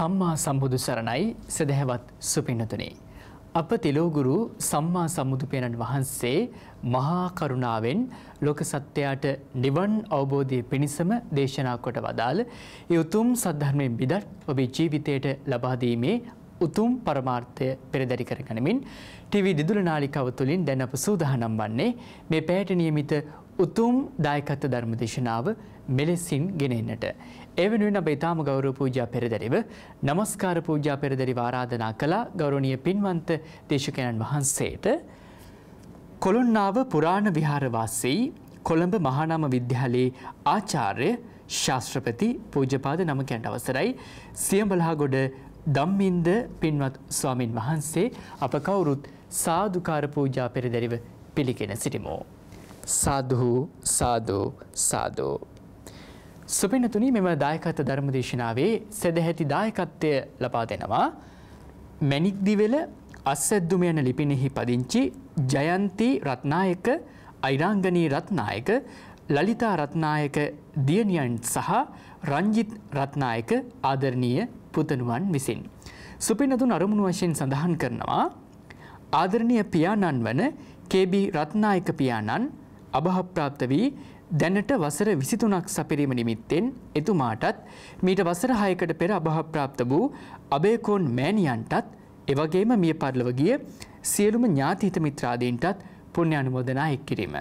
සම්මා සම්බුදු සරණයි සදහැවත් සුපින්නතුනේ. අප තිලෝගුරු සම්මා සම්බුදුපියණන් වහන්සේ මහා කරුණාවෙන් ලෝක සත්‍යයට නිවන් අවබෝධය පිණිසම දේශනා කොට වදාළ ඒ උතුම් සද්ධර්මයෙන් බිදත් ඔබේ ජීවිතයට ලබා දීමේ උතුම් පරමාර්ථය පෙරදරි කරගනිමින් ටීවී දිදුල නාලිකාව තුළින් දැන් අප සූදානම් වන්නේ මේ පැයට නියමිත උතුම් දායකත්ව ධර්ම දේශනාව මෙලෙසින් ගෙනෙන්නට. එවෙනුවෙන් අප ඉතාම ගෞරව පූජා පෙරදැරිව නමස්කාර පූජා පෙරදැරිව ආරාධනා කළා ගෞරවනීය පින්වන්ත දේශකයන්න් වහන්සේට කොළොන්නාව පුරාණ විහාරවාසී කොළඹ මහානාම විද්‍යාලයේ ආචාර්ය ශාස්ත්‍රපති පූජපාද නමකයන්ට අවසරයි සියඹලහාගොඩ ධම්මින්ද පින්වත් ස්වාමින් වහන්සේ අප කවුරුත් සාදුකාර පූජා පෙරදැරිව පිළිගෙන සිටිමු. සාදුහු සාදු සාදෝ සුපිනතුනි මෙම දායකත්ව ධර්මදේශනාවේ සැදැහැති දායකත්වය ලබා දෙනවා මැණික්දිවෙල අස්සද්දුම යන ලිපිනෙහි පදිංචි ජයන්ති රත්නායක අයිරාංගනී රත්නායක ලලිතා රත්නායක දියණියන් සහ රංජිත් රත්නායක ආදරණීය පුතණුවන් විසින් සුපිනතුන් අරමුණු වශයෙන් සඳහන් කරනවා ආදරණීය පියාණන් වන KB රත්නායක පියාණන් අභහප්‍රාප්ත වී දැනට වසර 23ක් සපිරීම නිමිත්තෙන් එතුමාටත් මීට වසර 6කට පෙර අභාවප්‍රාප්ත වූ අබේකෝන් මෑණියන්ටත් එවැගේම මිය පරලව ගිය සියලුම ඥාති හිත මිත්‍රාදීන්ටත් පුණ්‍ය අනුමෝදනා එක් කිරීම.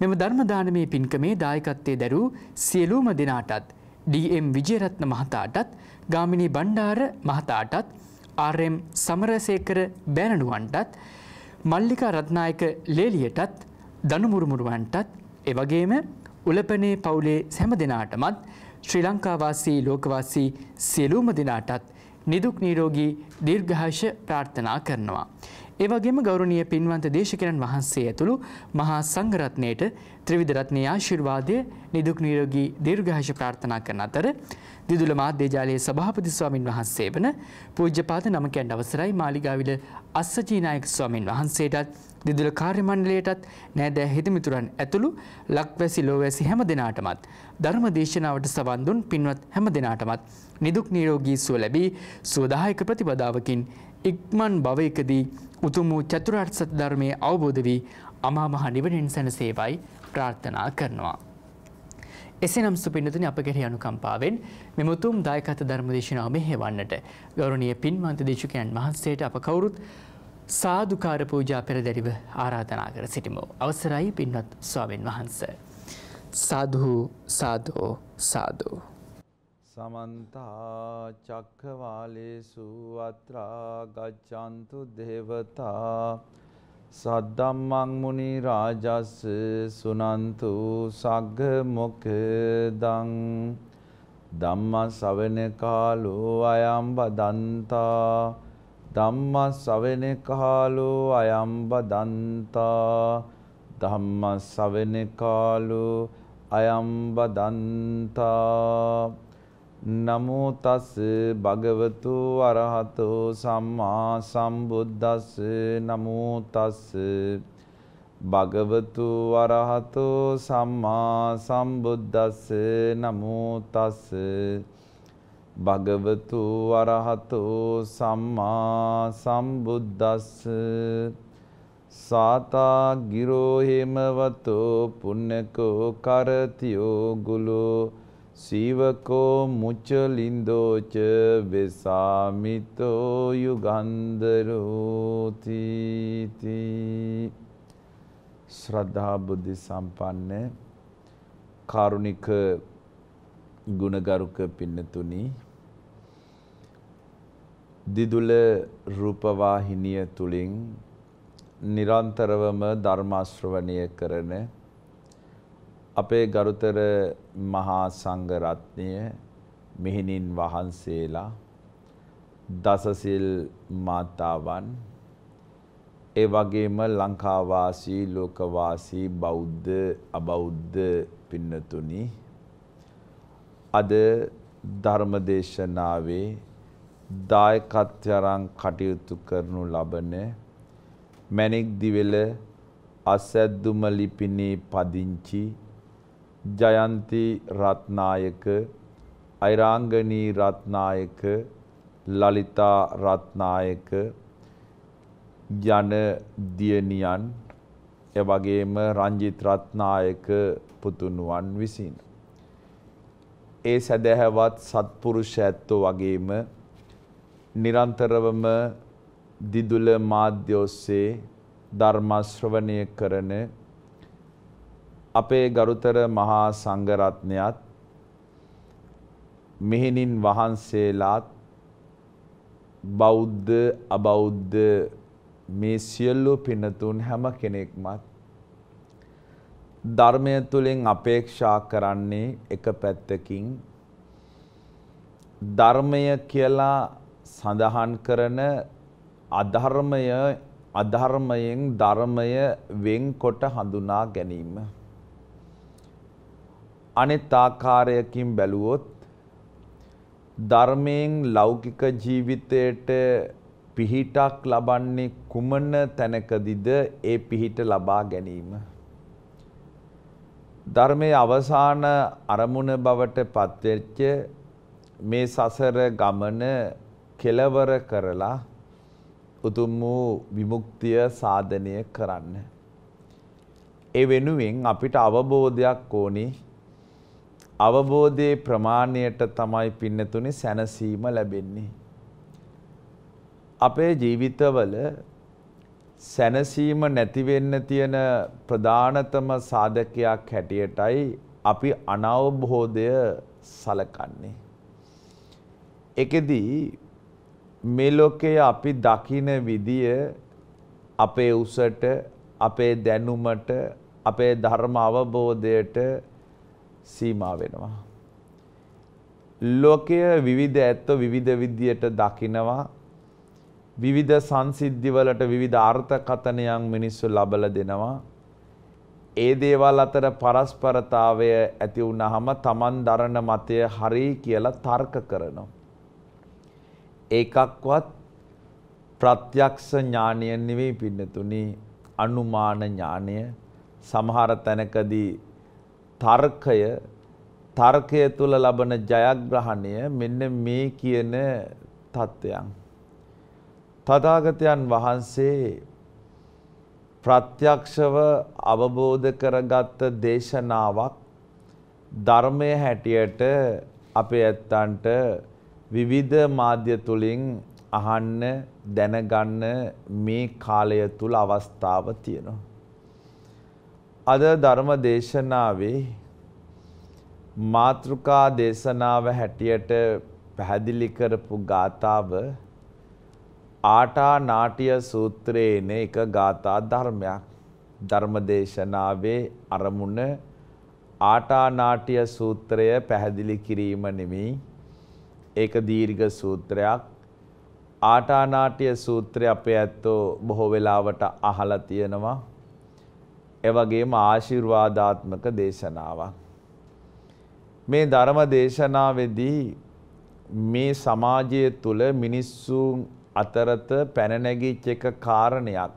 මෙම ධර්ම දානමේ පින්කමේ දායකත්වයේ දරූ සියලුම දෙනාටත් ඩී.එම්. විජේරත්න මහතාටත් ගාමිණී බණ්ඩාර මහතාටත් ආර්.එම්. සමරසේකර බෑනනුවන්ටත් මල්ලිකා රත්නායක ලේලියටත් දනුමුරුමුරුවන්ටත් එවගේම උලපනේ පවුලේ සැම දෙනාටමත් ශ්‍රී ලංකාවාසී ලෝකවාසී සියලූම දෙනාටත් නිදුක් නීරෝගී දීර්ඝාෂ ප්‍රාර්ථනා කරනවා. ඒවගේම ගෞරවනීය පින්වන්ත දේශකයන් වහන්සේ ඇතුළු මහා සංඝරත්නයට ත්‍රිවිධ රත්නයේ ආශිර්වාදය නිදුක් නිරෝගී දීර්ඝායුෂ ප්‍රාර්ථනා කරන අතර දිදුල මාධ්‍යජාලයේ සභාපති ස්වාමින් වහන්සේ වන පූජ්‍යපාද නමකයන් අවසරයි මාලිගාවිල අස්සචීනායක ස්වාමින් වහන්සේටත් දිදුල කාර්යමණ්ඩලයටත් නෑදෑ හිතමිතුරන් ඇතුළු ලක්වැසි ලෝවැසි හැම දෙනාටමත් ධර්ම දේශනාවට සවන් දුන් පින්වත් හැම දෙනාටමත් නිදුක් නිරෝගී සුව ලැබී සුවදායක ප්‍රතිපදාවකින් ඉක්මන් භවයකදී උතුම් වූ චතුරාර්ය සත්‍ය ධර්මයේ අවබෝධ වී අමා මහ නිවනින් සැනසේවයි ප්‍රාර්ථනා කරනවා. එසේනම් සුපින්නතුනි අප කෙරෙහි අනුකම්පාවෙන් මෙම උතුම් දායකත්ව ධර්මදේශනාව මෙහෙවන්නට ගෞරවනීය පින්වන්ත දේශකයන් වහන්සේට අප කවුරුත් සාදුකාර පූජා පෙරදැරිව ආරාධනා කර සිටිමු. අවසරයි පින්වත් ස්වාමින් වහන්සේ. සාදු සාදෝ සාදෝ සමන්තා චක්කවාලේසු අත්‍රා ගච්ඡන්තු දේවතා සද්දම්මං මුනි රාජස් සුනන්තු සග්ග මොකදං ධම්ම ශවෙන කාලෝ අයම් බදන්තා ධම්ම ශවෙන කාලෝ අයම් බදන්තා ධම්ම ශවෙන කාලෝ අයම් බදන්තා නමෝ තස් භගවතු අරහතෝ සම්මා සම්බුද්දස්ස නමෝ තස් භගවතු අරහතෝ සම්මා සම්බුද්දස්ස නමෝ තස් භගවතු අරහතෝ සම්මා සම්බුද්දස්ස සාතා ගිරෝ හේමවතෝ පුන්නකෝ කරතියෝ ගුලෝ සීවකෝ මුචලින්දෝච වෙසාමිතෝ යුගන්ධරෝතිති ශ්‍රද්ධා බුද්ධි සම්පන්න කාරුණික ගුණගරුක පින්නතුනි දිදුල රූපවාහිනිය තුලින් නිරන්තරවම ධර්මාශ්‍රවණය කරන අපේ ගරුතර මහා සංඝරත්නය මෙහිණින් වහන්සේලා දසසිල් මාතාවන් ඒ වගේම ලංකාවාසී ලෝකවාසී බෞද්ධ අබෞද්ධ පින්නතුනි අද ධර්මදේශනාවේ දායකත්වයන් කටයුතු කරනු ලබන මැණික් දිවෙල අසද්දුම ලිපිණේ පදිංචි ජයන්ති රත්නායක අයිරාංගනී රත්නායක ලලිතා රත්නායක යන දියණියන් එවැගේම රංජිත් රත්නායක පුතුණුවන් විසින් ඒ සදහවත් සත්පුරුෂ ඇත්තෝ වගේම නිරන්තරවම දිදුල මාධ්‍ය ඔස්සේ ධර්ම ශ්‍රවණය කරන අපේ ගරුතර මහා සංඝරත්නයත් මෙහෙණින් වහන්සේලාත් බෞද්ධ අබෞද්ධ මේ සියලු පිනතුන් හැම කෙනෙක්මත් ධර්මය තුළින් අපේක්ෂා කරන්නේ එක පැත්තකින් ධර්මය කියලා සඳහන් කරන අධර්මය අධර්මයෙන් ධර්මය වෙන්කොට හඳුනා ගැනීම අනෙත් ආකාරයකින් බැලුවොත් ධර්මයෙන් ලෞකික ජීවිතයට පිහිටක් ලබන්නේ කුමන තැනකදීද ඒ පිහිට ලබා ගැනීම ධර්මයේ අවසාන අරමුණ බවට පත්වෙච්ච මේ සසර ගමන කෙලවර කරලා උතුම් වූ විමුක්තිය සාධනය කරන්න. ඒ වෙනුවෙන් අපිට අවබෝධයක් ඕනේ අවබෝධයේ ප්‍රමාණයට තමයි පින්නතුනි සැනසීම ලැබෙන්නේ. අපේ ජීවිතවල සැනසීම නැති වෙන්න තියෙන ප්‍රධානතම සාධකයක් හැටියටයි අපි අනවබෝධය සලකන්නේ. ඒකෙදී මේ ලෝකයේ අපි දකින විදිය අපේ උසට අපේ දැනුමට අපේ ධර්ම අවබෝධයට සීමා වෙනවා. ලෝකය විවිධ ඇත්ත විවිධ විද්‍යයට දකිනවා විවිධ සංසිද්ධිවලට විවිධ අර්ථකතනයන් මිනිස්සු ලබල දෙනවා. ඒ දේවල් අතර පරස්පරතාවය ඇති වුණහම Taman දරන මතය හරි කියලා තර්ක කරනවා. ඒකක්වත් ප්‍රත්‍යක්ෂ ඥානය නෙවෙයි පින්නතුනි අනුමාන ඥානය සමහර තැනකදී තර්කය තර්කය තුළ ලබන ජයග්‍රහණය මෙන්න මේ කියන තත්ත්වයන්. තථාගතයන් වහන්සේ ප්‍රත්‍යක්ෂව අවබෝධ කරගත්ත දේශනාවක් ධර්මය හැටියට අපේ ඇත්තන්ට විවිධ මාධ්‍ය තුලින් අහන්න දැනගන්න මේ කාලය තුල අවස්ථාව තියෙනවා. අද ධර්ම දේශනාවේ මාතෘකා දේශනාව හැටියට පැහැදිලි කරපු ගාතාව ආටා නාට්‍ය සූත්‍රයේන එක ගාථා ධර්මයක් ධර්ම දේශනාවේ අරමුණ ආටා නාට්‍ය සූත්‍රය පැහැදිලි කිරීම නෙමෙයි ඒක දීර්ඝ සූත්‍රයක් ආටා නාට්‍ය සූත්‍රය අපේ ඇත්තෝ බොහෝ වෙලාවට අහලා තියෙනවා එවගේම ආශිර්වාදාත්මක දේශනාවක්. මේ ධර්ම දේශනාවේදී මේ සමාජය තුළ මිනිස්සුන් අතරත පැනනැගිච් එක කාරණයක්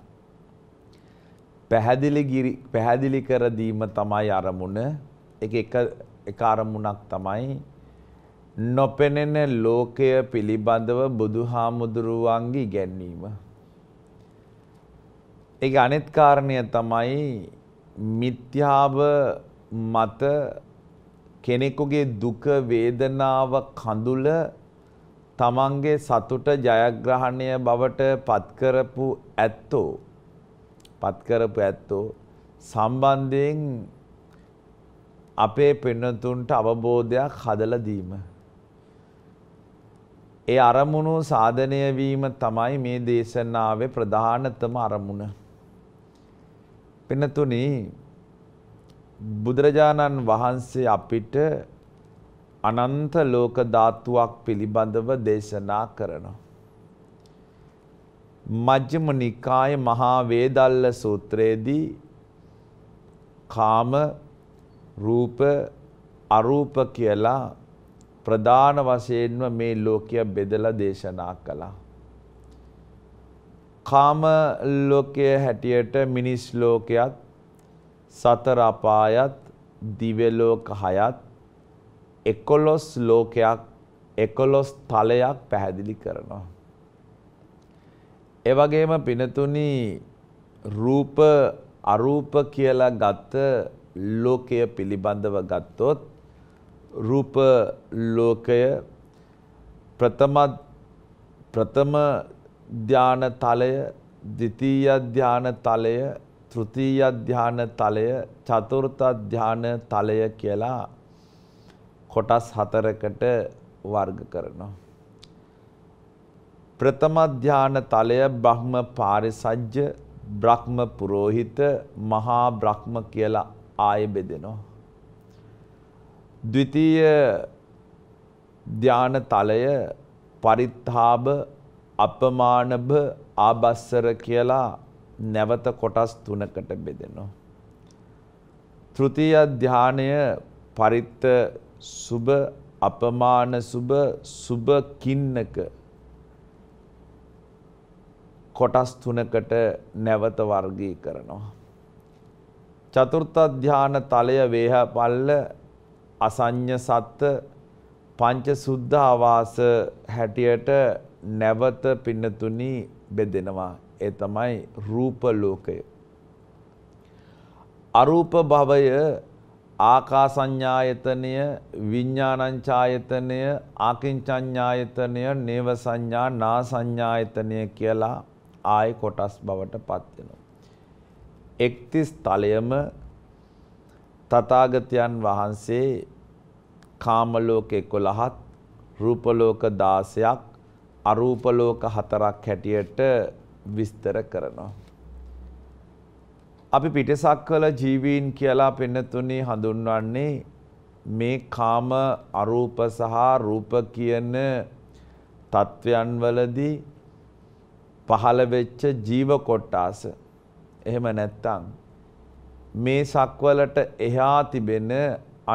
පැහැදිලි කරදීම තමයි අරමුණ එක අරමුණක් තමයි නොපෙනෙන ලෝකය පිළිබඳව බුදුහාමුදුරුවන්ගේ ගැන්නීම. ඒක අනෙත් කාරණය තමයි මිත්‍යාව මත කෙනෙකුගේ දුක වේදනාව කඳුල තමන්ගේ සතුට ජයග්‍රහණය බවට පත්කරපු ඇත්තෝ පත්කරපු ඇත්තෝ සම්බන්ධයෙන් අපේ පෙන්නතුන්ට අවබෝධයක් හදලා දීම. ඒ අරමුණු සාධනය වීම තමයි මේ දේශනාවේ ප්‍රධානතම අරමුණ. පින්නතුනි බුදුරජාණන් වහන්සේ අපිට අනන්ත ලෝක ධාතුවක් පිළිබඳව දේශනා කරනවා. මජ්ක්‍ධිම නිකාය මහා වේදල්ල සූත්‍රයේදී කාම රූප අරූප කියලා ප්‍රධාන වශයෙන්ම මේ ලෝකය බෙදලා දේශනා කළා. කාම ලෝකය හැටියට මිනිස් ලෝකයත් සතර අපායත් දිව්‍ය ලෝක හයත් 11 ලෝකයක් 11 තලයක් පැහැදිලි කරනවා. ඒ වගේම පිනතුනි රූප අරූප කියලා ගත්ත ලෝකය පිළිබඳව ගත්තොත් රූප ලෝකය ප්‍රථම ප්‍රථම ධ්‍යාන තලය, ද්විතීය ධ්‍යාන තලය, තෘතීය ධ්‍යාන තලය, චතුර්ථ ධ්‍යාන තලය කියලා කොටස් හතරකට වර්ග කරනවා. ප්‍රථම ධ්‍යාන තලය බ්‍රහ්ම පාරිසජ්‍ය, බ්‍රහ්ම පුරෝහිත, මහා බ්‍රහ්ම කියලා ආයෙ බෙදෙනවා. ද්විතීය ධ්‍යාන තලය පරිත්තාබ අපමානභ ආබස්සර කියලා නැවත කොටස් තුනකට බෙදෙනවා. තෘතිය ධානය පරිත්ත සුබ අපමාන සුබ සුබ කින්නක කොටස් තුනකට නැවත වර්ගී කරනවා. චතුර්ථ ධාන තලය වේහපල්ල අසඤ්ඤ සත්ත පංච සුද්ධ ආවාස හැටියට නැවත පින්නතුනි බෙදෙනවා. ඒ තමයි රූප ලෝකය. අරූප භවය ආකාසඤ්ඤායතනය, විඥානඤ්ඤායතනය, ආකින්චඤ්ඤායතනය, නේව සංඥා, නා සංඥායතනය කියලා ආයි කොටස් බවට පත් වෙනවා. එක්තිස් තලයම තථාගතයන් වහන්සේ කාමලෝක 11ත් රූපලෝක 16ක් අරූප ලෝක හතරක් හැටියට විස්තර කරනවා. අපි පිටසක්වල ජීවීන් කියලා පෙන්නතුනේ හඳුන්වන්නේ මේ කාම අරූප සහ රූප කියන තත්වයන් වලදී පහළ වෙච්ච ජීව කොටාස. එහෙම නැත්තම් මේ සක්වලට එහා තිබෙන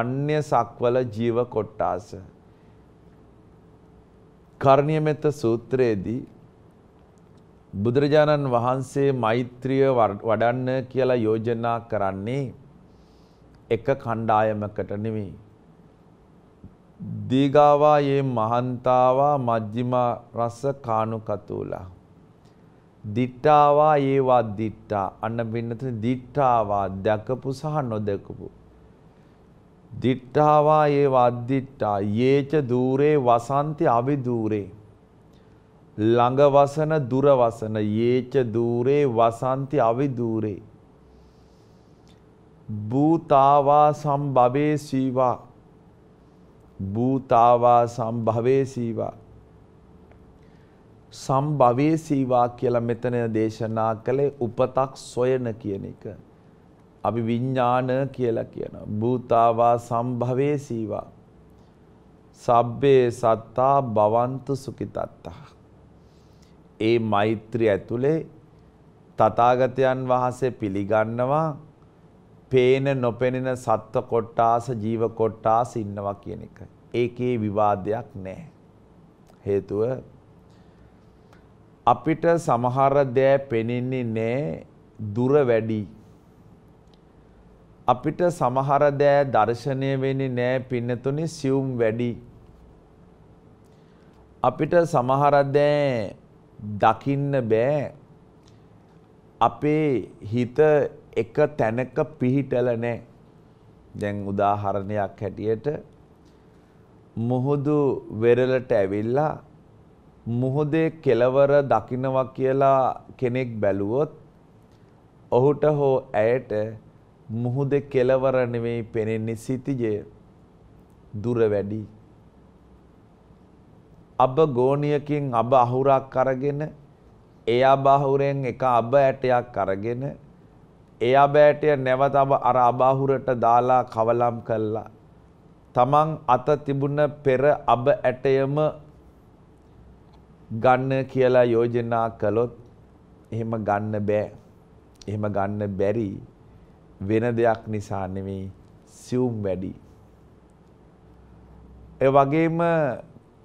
අන්‍ය සක්වල ජීව කොටාස. කර්ණියමෙත සූත්‍රයේදී බුදුරජාණන් වහන්සේ මෛත්‍රිය වඩන්න කියලා යෝජනා කරන්නේ එක කණ්ඩායමකට නෙමෙයි. දීගාවා යේ මහන්තාවා මජ්ජිමා රස කානුකතුලා. දිට්ටාවා ඒවා දිට්ටා අන්න බින්නතුනේ දිට්ටාවා දැකපු සහ නොදකපු දිට්ඨාවා ඒව අද්දිට්ඨා යේච দূරේ වසන්ති අවිදූරේ ළඟ වසන දුර වසන යේච দূරේ වසන්ති අවිදූරේ භූතාවා සම්භවේ සීවා භූතාවා සම්භවේ සීවා සම්භවේ සීවා කියලා මෙතන දේශනා කළේ උපතක් සොයන කියන එක අපි විඤ්ඥාන කියලා කියන. භූතාවා සම්භවේ සීවා. සබ්බේ සත්තා බවන්තු සුකිතත්තා. ඒ මෛත්‍රී ඇතුළේ තතාගතයන් වහන්සේ පිළිගන්නවා පේන නොපෙනෙන සත්ව කොට්ටාස ජීව කොට්ටාස ඉන්නවා කියන එක. ඒකේ විවාදයක් නෑ. හේතුව අපිට සමහර දෑ පෙනෙන්නේ නෑ දුර වැඩි අපිට සමහර දෑ දර්ශනය වෙන්නේ නෑ පින්නතුනි සියුම් වැඩි. අපිට සමහර දෑ දකින්න බෑ. අපේ හිත එක තැනක පිහිටල නෑ. දැන් උදාහරණයක් හැටියට මුහුදු වෙරළට ඇවිල්ලා මුහුදේ කෙලවර දකිනවා කියලා කෙනෙක් බැලුවොත් ඔහුට හෝ ඇයට මුහුද කෙලවර නෙවෙයි පෙනෙන්නේ සිතිජය දුර වැඩි. අබ ගෝණියකින් අබ අහුරක් අරගෙන ඒ අබ අහුරෙන් එක අබ ඇටයක් අරගෙන ඒ අබ ඇටය නැවත අබ අර අබ අහුරට දාලා කවලම් කළා. තමන් අත තිබුණ පෙර අබ ඇටයම ගන්න කියලා යෝජනා කළොත් එහෙම ගන්න බෑ. එහෙම ගන්න බැරි වෙන දෙයක් නිසා නෙවෙයි සියුම් වැඩි. ඒ වගේම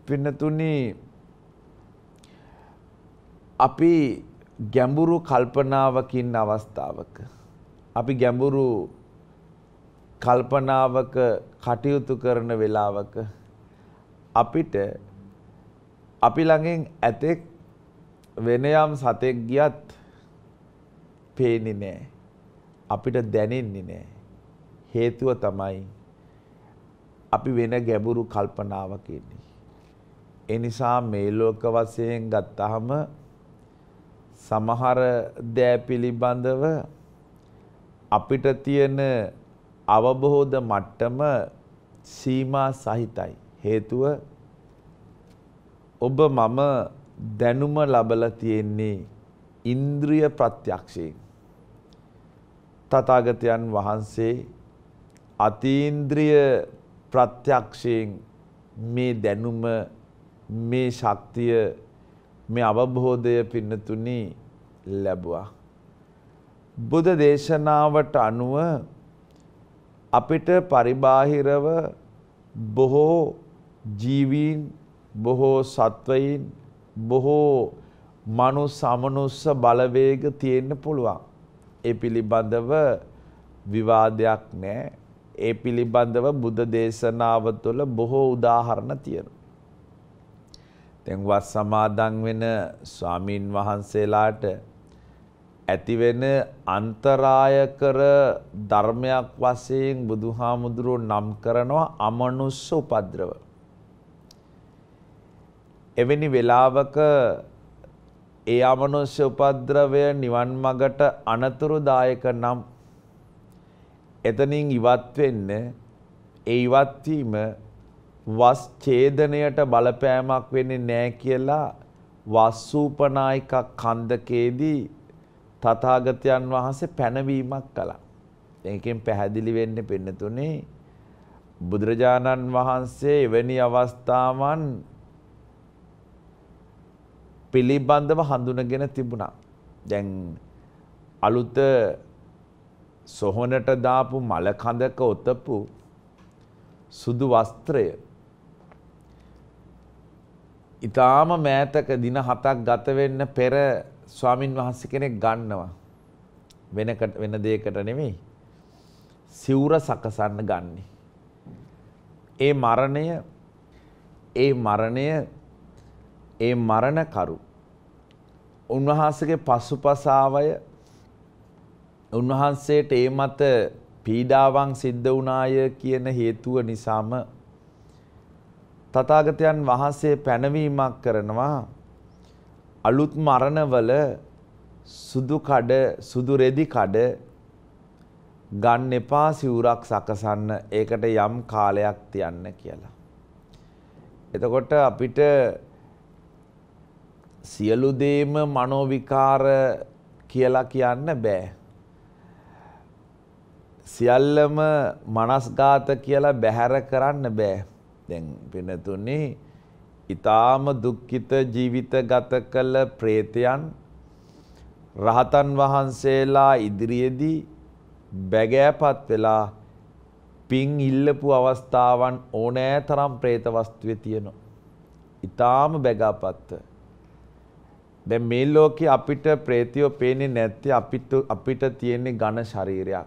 පින්නතුනි අපි ගැඹුරු කල්පනාවකින් අවස්ථාවක අපි ගැඹුරු කල්පනාවක කටයුතු කරන වෙලාවක අපිට අපි ළඟෙන් ඇතෙක් වෙන යම් සතෙක් ගියත් පේන්නේ නැහැ. අපිට දැනෙන්නේ නෑ. හේතුව තමයි අපි වෙන ගැඹුරු කල්පනාවක් එන්නේ. ඒ නිසා මේ ලෝක වශයෙන් ගත්තාම සමහර දෑ පිළිබඳව අපිට තියෙන අවබෝධ මට්ටම සීමා සහිතයි. හේතුව ඔබ මම දැනුම ලබලා තියෙන්නේ ඉන්ද්‍රිය ප්‍රත්‍යක්ෂයෙන්. තථාගතයන් වහන්සේ අතීන්ද්‍රිය ප්‍රත්‍යක්ෂයෙන් මේ දැනුම මේ ශක්තිය මේ අවබෝධය පින්නතුනි ලැබුවා. බුද්ධ දේශනාවට අනුව අපිට පරිබාහිරව බොහෝ ජීවීන් බොහෝ සත්වයින් බොහෝ මනු සමනුස්ස බලවේග තියෙන්න පුළුවන්. ඒ පිළිබඳව විවාදයක් නෑ. ඒ පිළිබඳව බුද්ධ දේශනාව තුළ බොහෝ උදාහරණ තියෙනවා. දැන් වස් සමාදන් වෙන ස්වාමින් වහන්සේලාට ඇතිවෙන අන්තරාය කර ධර්මයක් වශයෙන් බුදුහාමුදුරුවෝ නම් කරනවා අමනුෂ්‍ය උපද්‍රව. එවැනි වෙලාවක ඒ අමනුෂ්‍ය උපද්‍රවය නිවන් මගට අනතුරුදායක නම් එතනින් ඉවත් වෙන්න ඒ ඉවත් වීම වස් ඡේදනයට බලපෑමක් වෙන්නේ නැහැ කියලා වස්සූපනායික කන්දකේදී තථාගතයන් වහන්සේ පැනවීමක් කළා. ඒකෙන් පැහැදිලි වෙන්නේ පින්නතුනේ බුදුරජාණන් වහන්සේ එවැනි අවස්ථාවන් පිළිබඳව හඳුනගෙන තිබුණා. දැන් අලුත සොහොනට දාපු මලකඳක ඔතපු සුදු වස්ත්‍රය ඉතාම මෑතක දින හතක් ගත වෙන්න පෙර ස්වාමින් වහන්සේ කෙනෙක් ගන්නවා. වෙනකට වෙන දෙයකට නෙමෙයි. සිවුර සකසන්න ගන්නේ. ඒ මරණය ඒ මරණය ඒ මරණකරු උන්වහන්සේගේ පසුපසාවය උන්වහන්සේට ඒ මත පීඩාවන් සිද්ධ වුණාය කියන හේතුව නිසාම තථාගතයන් වහන්සේ පැනවීමක් කරනවා අලුත් මරණවල සුදු කඩ සුදු රෙදි කඩ ගන්න එපා සිවුරක් සකසන්න ඒකට යම් කාලයක් තියන්න කියලා. එතකොට අපිට සියලු දේම මනෝවිකාර කියලා කියන්න බෑ. සියල්ලම මනස්ගාත කියලා බැහැර කරන්න බෑ. දැන් පිනතුන්නේ ඊ타ම දුක්ඛිත ජීවිත ගත කළ പ്രേතයන් රහතන් වහන්සේලා ඉදිරියේදී බැගෑපත් වෙලා පින් ඉල්ලපු අවස්ථාවන් ඕනෑ තරම් പ്രേත වස්තුවේ තියෙනවා. ඊ타ම බැගෑපත්තු දැන් මේ ලෝකේ අපිට ප්‍රේතියෝ පේන්නේ නැත්තේ අපිට අපිට තියෙන්නේ ඝන ශරීරයක්.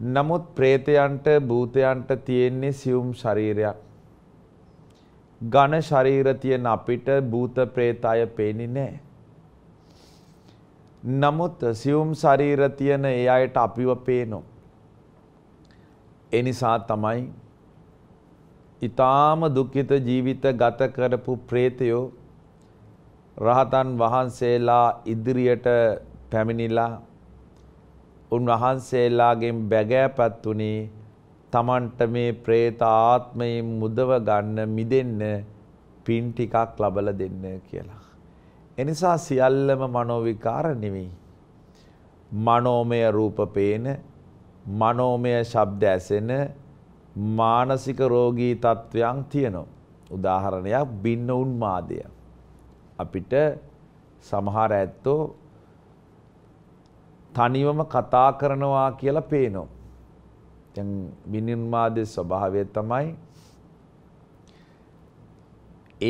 නමුත් പ്രേතයන්ට භූතයන්ට තියෙන්නේ සියුම් ශරීරයක්. ඝන ශරීර තියෙන අපිට භූත പ്രേතය පේන්නේ නැහැ. නමුත් සියුම් ශරීර තියෙන ඒ අයට අපිව පේනවා. ඒ නිසා තමයි ඊ타ම දුකිත ජීවිත ගත කරපු പ്രേතයෝ රහතන් වහන්සේලා ඉදිරියට පැමිණිලා උන්වහන්සේලාගෙන් බැගෑපත් වුණේ තමන්ට මේ ප්‍රේත ආත්මයෙන් මුදව ගන්න මිදෙන්න පින් ටිකක් ලබල දෙන්න කියලා. එනිසා සියල්ලම මනෝවිකාර නෙවෙයි. මනෝමය රූප පේන, මනෝමය ශබ්ද ඇසෙන මානසික රෝගී තත්ත්වයන් තියෙනවා. උදාහරණයක් බින්න උන්මාදය. අපිට සමහර ඇත්තෝ තනිවම කතා කරනවා කියලා පේනවා. දැන් විනිර්මාදයේ ස්වභාවය තමයි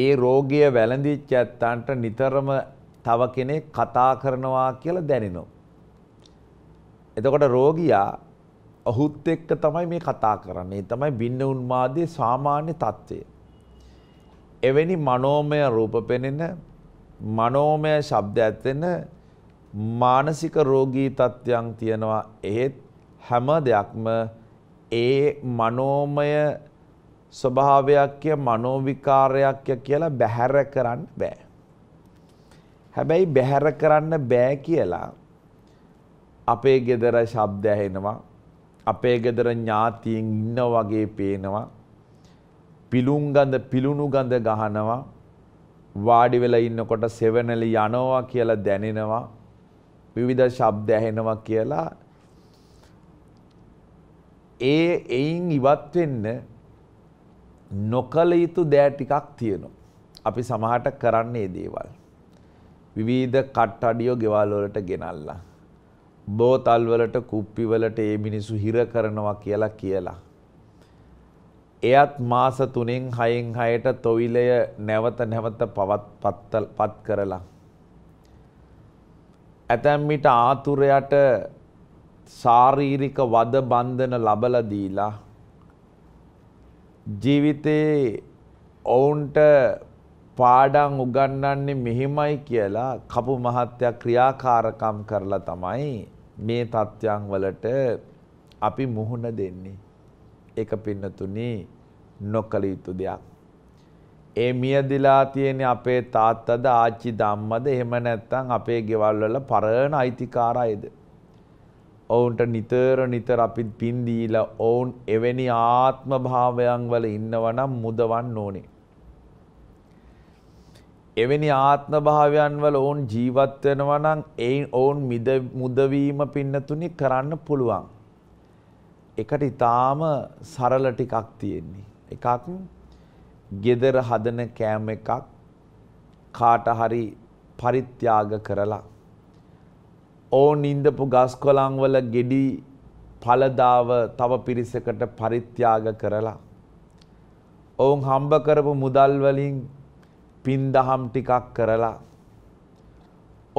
ඒ රෝගය වැළඳිච්ච ඇත්තන්ට නිතරම තව කෙනෙක් කතා කරනවා කියලා දැනෙනවා. එතකොට රෝගියා ඔහුත් එක්ක තමයි මේ කතා කරන්නේ. තමයි බින්න උන්මාදයේ සාමාන්‍ය తත්වය. එවැනි මනෝමය රූප පෙනෙන මනෝමය ශබ්ද ඇත්වෙන මානසික රෝගී තත්ත්වයන් තියෙනවා එහෙත් හැම දෙයක්ම ඒ මනෝමය ස්වභාවයක්ය මනෝවිකාරයක්ය කියලා බැහැර කරන්න බෑ. හැබැයි බැහැර කරන්න බෑ කියලා අපේ ගෙදර ශබ්ද ඇහෙනවා අපේ ගෙදර ඥාතීන් ඉන්න වගේ පේනවා පිලුම් ගඳ පිලුණු ගඳ ගහනවා වාඩි වෙලා ඉන්නකොට සෙවනලි යනවා කියලා දැනෙනවා විවිධ ශබ්ද ඇහෙනවා කියලා ඒ එයින් ඉවත් වෙන්න නොකළ යුතු දෑ ටිකක් තියෙනවා. අපි සමහරට කරන්නේ දේවල්. විවිධ කට්ටඩියෝ ගෙවල් වලට ගෙනල්ලා. බෝතල් වලට කුප්පි වලට මේ මිනිස්සු හිර කරනවා කියලා කියලා. එයත් මාස තුනෙන් හයෙන් හයට තොවිලය නැවත නැවත පවත් පත් කරලා. ඇතැම්මිට ආතුරයට සාරීරික වද බන්ධන ලබල දීලා. ජීවිතයේ ඔවුන්ට පාඩං උගන්නන්නේ මෙහෙමයි කියලා කපු මහත්තයක් ක්‍රියාකාරකම් කරලා තමයි මේ තත්ත්වයන් වලට අපි මුහුණ දෙන්නේ. ඒක පින්නතුනි නොකළ යුතු දෙයක්. ඒ මියදිලා තියෙන අපේ තාත්තද ආච්චි දම්මද එහෙම නැත්තං අපේ ගෙවල්වල පරණ අයිතිකාරයිද. ඔවුන්ට නිතර නිතර අපිත් පින්දීල ඔවුන් එවැනි ආත්ම භාවයන් වල ඉන්නවනම් මුදවන් ඕනේ. එවැනි ආත්ම භාවයන් වල ඔවුන් ජීවත් වෙනවනම් එයින් ඔවුන් මුදවීම පින්නතුනි කරන්න පුළුවන්. එකට ඉතාම සරල ටිකක් තියෙන්නේ. එකක් gedara හදන කෑම එකක් කාට හරි පරිත්‍යාග කරලා ඕන් ඉඳපු ගස්කොළන් වල ගෙඩි පළදාව තව පිරිසකට පරිත්‍යාග කරලා ඔවුන් හම්බ කරපු මුදල් වලින් පින්දහම් ටිකක් කරලා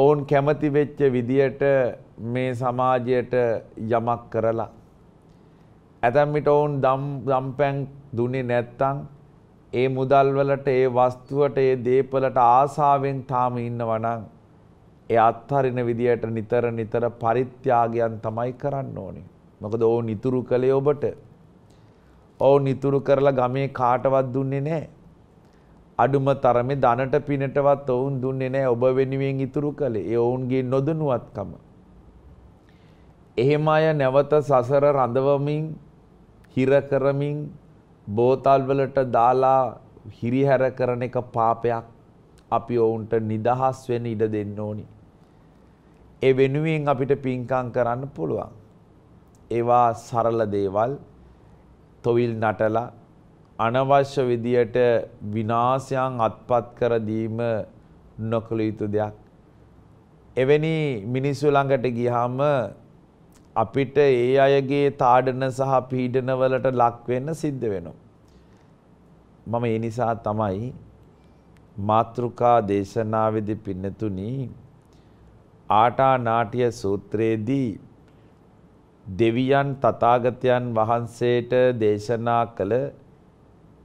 ඔවුන් කැමති වෙච්ච විදියට මේ සමාජයට යමක් කරලා ඇතැම්මිට ඔවුන් දම් දම්පැන් දුන්නේ නැත්තං ඒ මුදල්වලට ඒ වස්තුවට ඒ දේපලට ආසාාවෙන් තාම ඉන්නවනං ඒ අත්හරින විදියට නිතර නිතර පරිත්‍යාගයන් තමයි කරන්න ඕනේ. මොකද ඕ නිතුරු කළේ ඔබට ඕ නිතුරු කරලා ගමේ කාටවත් දුන්නේ නෑ. අඩුම තරමේ දනට පිනටවත් ඔවුන් දුන්නේ නෑ ඔබ වෙනුවෙන් ඉතුරු කළේ ඒ ඔවුන්ගේ නොදනුවත්කම. එහෙම අය නැවත සසර රඳවමින් හිර කරමින් බෝතල් වලට දාලා හිරිහැර කරන එක පාපයක්. අපි ඔවුන්ට නිදහස් වෙන්න ඉඩ දෙන්න ඕනි. ඒ වෙනුවෙන් අපිට පින්කම් කරන්න පුළුවන්. ඒවා සරල දේවල් තොවිල් නටලා අනවශ්‍ය විදියට විනාශයන් අත්පත් කර දීම නොකළ යුතු දෙයක්. එවැනි මිනිස්සු ළඟට ගියාම අපිට ඒ අයගේ තාඩන සහ පීඩනවලට ලක් වෙන්න සිද්ධ වෙනවා. මම ඒ නිසා තමයි මාත්‍රුකා දේශනාවේදී පින්නතුනි ආටා නාට්‍ය සූත්‍රයේදී දෙවියන් තථාගතයන් වහන්සේට දේශනා කළ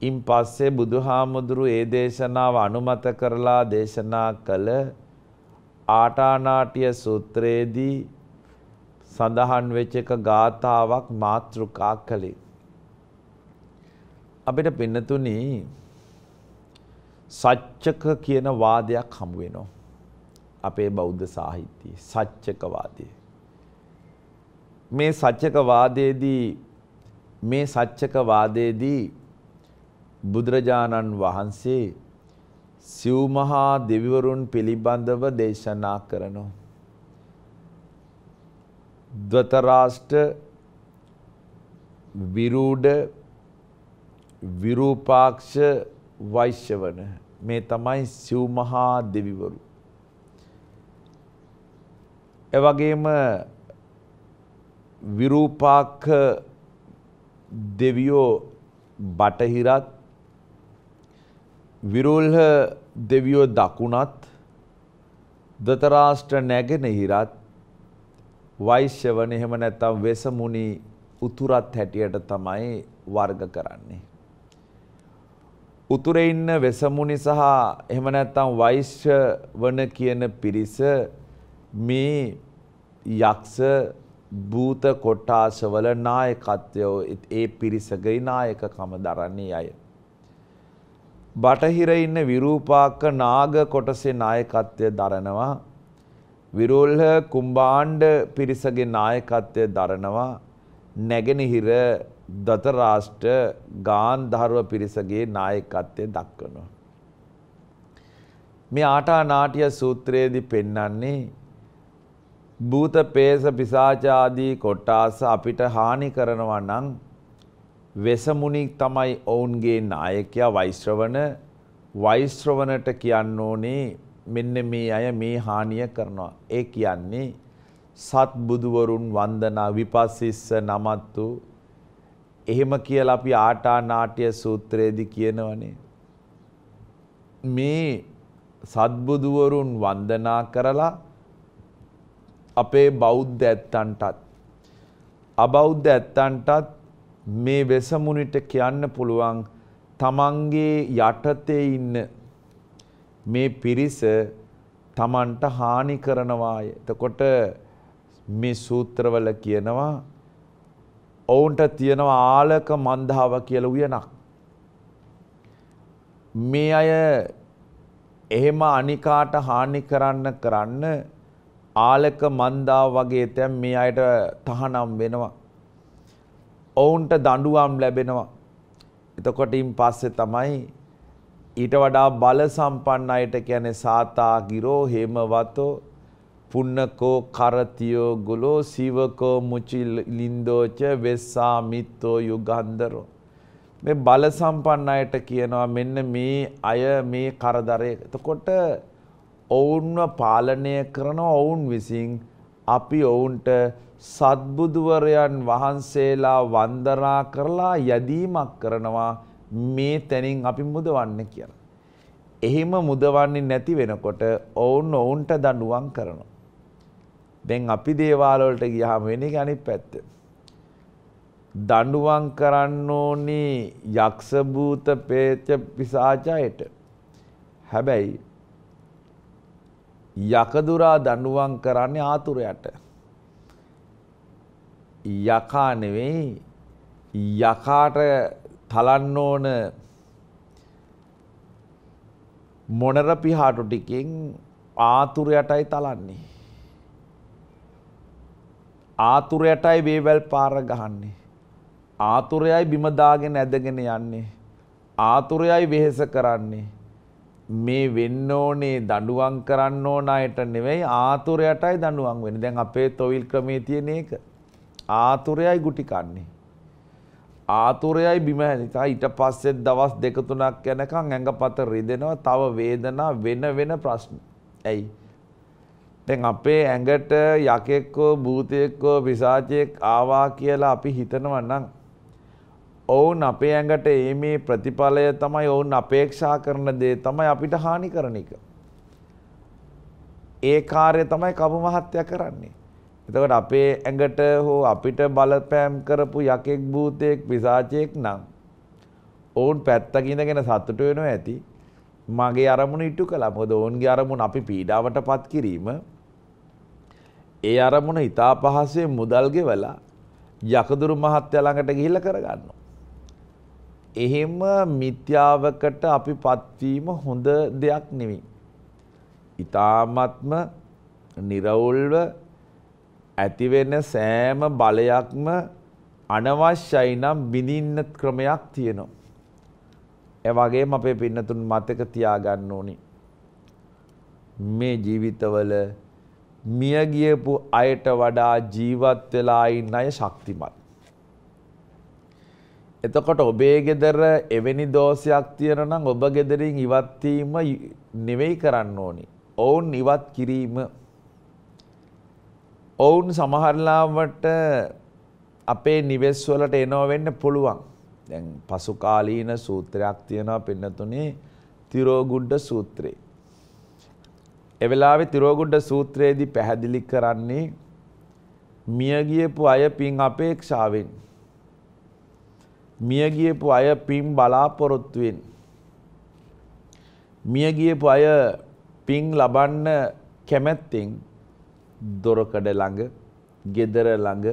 ඉන් පස්සේ බුදුහාමුදුරු ඒ දේශනාව අනුමත කරලා දේශනා කළ ආටානාටිය සූත්‍රයේදී සඳහන් වෙච්ච එක ගාථාවක් මාතෘකා කළේ. අපිට පින්නතුනි සච්චක කියන වාදයක් හමු වෙනවා. අපේ බෞද්ධ සාහිත්‍යයේ සච්චක වාදය. මේ සච්චක වාදයේදී මේ සච්චක වාදයේදී බුදුරජාණන් වහන්සේ සිව්මහා දෙවිවරුන් පිළිබඳව දේශනා කරනවා. දතරාෂ්ට විරූඩ විරූපාක්ෂ වෛශ්‍ය වන මේ තමයි සිව්මහා දෙවිවරු. එවගේම විරූපාක්ක දෙවියෝ බටහිරත් විරුල්හ දෙවියෝ දකුණත් දතරාෂ්ට නැගෙනහිරත් වෛශ්‍යවන එහෙම නැත්නම් වෙසමුණි උතුරත් හැටියට තමයි වර්ග කරන්නේ. උතුරේ ඉන්න වෙසමුණි සහ එහෙම නැත්නම් වෛශ්‍යවන කියන පිරිස මේ යක්ෂ භූත කොටාසවල නායකත්වය ඒ පිරිසගේ නායකකම දරන්නේ අය. බටහිර ඉන්න විරූපාක්ක නාග කොටසේ නායකත්වය දරනවා විරෝල්හ කුම්බාණ්ඩ පිරිසගේ නායකත්වය දරනවා නැගෙනහිර දතරාෂ්ට ගාන්ධර්ව පිරිසගේ නායකත්වය දක්වනවා. මේ ආටා නාටිය සූත්‍රයේදී පෙන්නන්නේ භූත පේස පිසාචාදී කොට්ටාස අපිට හානි කරනවා නම් වෙසමුණික් තමයි ඔවුන්ගේ නායකයා වෛශ්‍රවණ වෛශ්‍රවණට කියන්න ඕනේ මෙන්න මේ අය මේ හානිය කරනවා. ඒ කියන්නේ සත් බුදුවරුන් වන්දනා විපස්සිස්ස නමත්තු එහෙම කියලා අපි ආටා නාට්‍ය සූත්‍රයේදී කියනවනේ. මේ සත්බුදුවරුන් වන්දනා කරලා අපේ බෞද්ධ ඇත්තන්ටත් අබෞද්ධ ඇත්තන්ටත් මේ වෙසමුණිට කියන්න පුළුවන් තමන්ගේ යටතේ ඉන්න මේ පිරිස තමන්ට හානි කරනවාය. එතකොට මේ සූත්‍රවල කියනවා ඔවුන්ට තියෙනවා ආලක මන්දාව කියලා උයනක්. මේ අය එහෙම අනිකාට හානි කරන්න කරන්න ආලක මන්දාව වගේ තැන් මේ අයට තහනම් වෙනවා. ඔවුන්ට දඬුවම් ලැබෙනවා. එතකොටින් පස්සේ තමයි ඊට වඩා බල සම්පන්න අයට කියන්නේ සාතා ගිරෝ හේමවතෝ පුන්නකෝ කරතියෝ ගුලෝ සීවකෝ මුචිලින්දෝච වෙස්සා මිත්තෝ යුගන්ධරෝ මේ බල සම්පන්න අයට කියනවා මෙන්න මේ අය මේ කරදරය එතකොට ඔවුන්ව පාලනය කරන ඔවුන් විසින් අපි ඔවුන්ට සත්බුදුවරයන් වහන්සේලා වන්දනා කරලා යදීමක් කරනවා මේ තැනින් අපි මුදවන්න කියලා. එහෙම මුදවන්නේ නැති වෙනකොට ඔවුන් ඔවුන්ට දඬුවම් කරනවා. දැන් අපි දේවාල වලට ගියාම වෙන්නේ අනිත් පැත්ත. දඬුවම් කරන්න ඕනේ යක්ෂ භූත ප්‍රේත පිසාචයට. හැබැයි යකදුරා දඬුවම් කරන්නේ ආතුරයට. යකා නෙවෙයි යකාට තලන්න ඕන මොනර පිහාටු ටිකෙන් ආතුරයටයි තලන්නේ. ආතුරයටයි වේවැල් පාර ගහන්නේ. ආතුරයයි බිමදාගෙන ඇදගෙන යන්නේ. ආතුරයයි වෙහෙස කරන්නේ. මේ වෙන්න ඕනේ දඬුවම් කරන්න ඕන අයට නෙවෙයි ආතුරයටයි දඬුවම් වෙන්නේ. දැන් අපේ තොවිල් ක්‍රමේ තියෙන එක. ආතුරයයි ගුටි කන්නේ. ආතුරයයි බිම නිසා ඊට පස්සෙත් දවස් දෙක තුනක් යනකම් ඇඟපත රිදෙනවා තව වේදනා වෙන වෙන ප්‍රශ්න. ඇයි? දැන් අපේ ඇඟට යකෙක් හෝ භූතයෙක් හෝ පිසාචයෙක් ආවා කියලා අපි හිතනවා නම් ඔවුන් අපේ ඇඟට ඒ මේ ප්‍රතිඵලය තමයි ඔවුන් අපේක්ෂා කරන දේ තමයි අපිට හානි කරන එක. ඒ කාර්යය තමයි කපු මහත්තයා කරන්නේ. එතකොට අපේ ඇඟට හෝ අපිට බලපෑම් කරපු යකෙක් භූතයෙක් පිසාචයෙක් නම් ඔවුන් පැත්තක ඉඳගෙන සතුට වෙනවා ඇති. මගේ අරමුණ ඉටු කළා. මොකද ඔවුන්ගේ අරමුණ අපි පීඩාවටපත් කිරීම. ඒ අරමුණ ඊතා පහසෙන් මුදල් ගෙවලා යකදුරු මහත්තයා ළඟට ගිහිල්ලා කරගන්නවා. එහෙම මිත්‍යාවකට අපිපත් වීම හොඳ දෙයක් නෙවෙයි. ඊ타ත්ම නිර්වෘල්ව ඇතිවෙන සෑම බලයක්ම අනවශ්‍යයි නම් බිඳින්න ක්‍රමයක් තියෙනවා. ඒ වගේම අපේ පින්නතුන් මතක තියාගන්න ඕනි. මේ ජීවිතවල මිය ගියපු අයට වඩා ජීවත් වෙලා ඉන්න අය ශක්තිමත්. එතකොට ඔබේ ගෙදර එවැනි දෝෂයක් තියෙනවා නම් ඔබ ගෙදරින් ඉවත් වීම නෙවෙයි කරන්න ඕනි. ඔවුන් ඉවත් කිරීම ඔවුන් සමහරලාවට අපේ නිවෙස්වලට එනෝ වෙන්න පුළුවන්. දැන් පසුකාලීන සූත්‍රයක් තියෙනවා පින්නතුනේ තිරෝගුඩ්ඩ සූත්‍රේ. එවෙලාවේ තිරෝගුඩ්ඩ සූත්‍රයේදී පැහැදිලි කරන්නේ මිය ගියපු අය පින් අපේක්ෂාවෙන් මිය ගියපු අය පින් බලාපොරොත්තුවෙන් මිය ගියපු අය පින් ලබන්න කැමැත්තෙන් දොරකඩ ළඟ, ගෙදර ළඟ,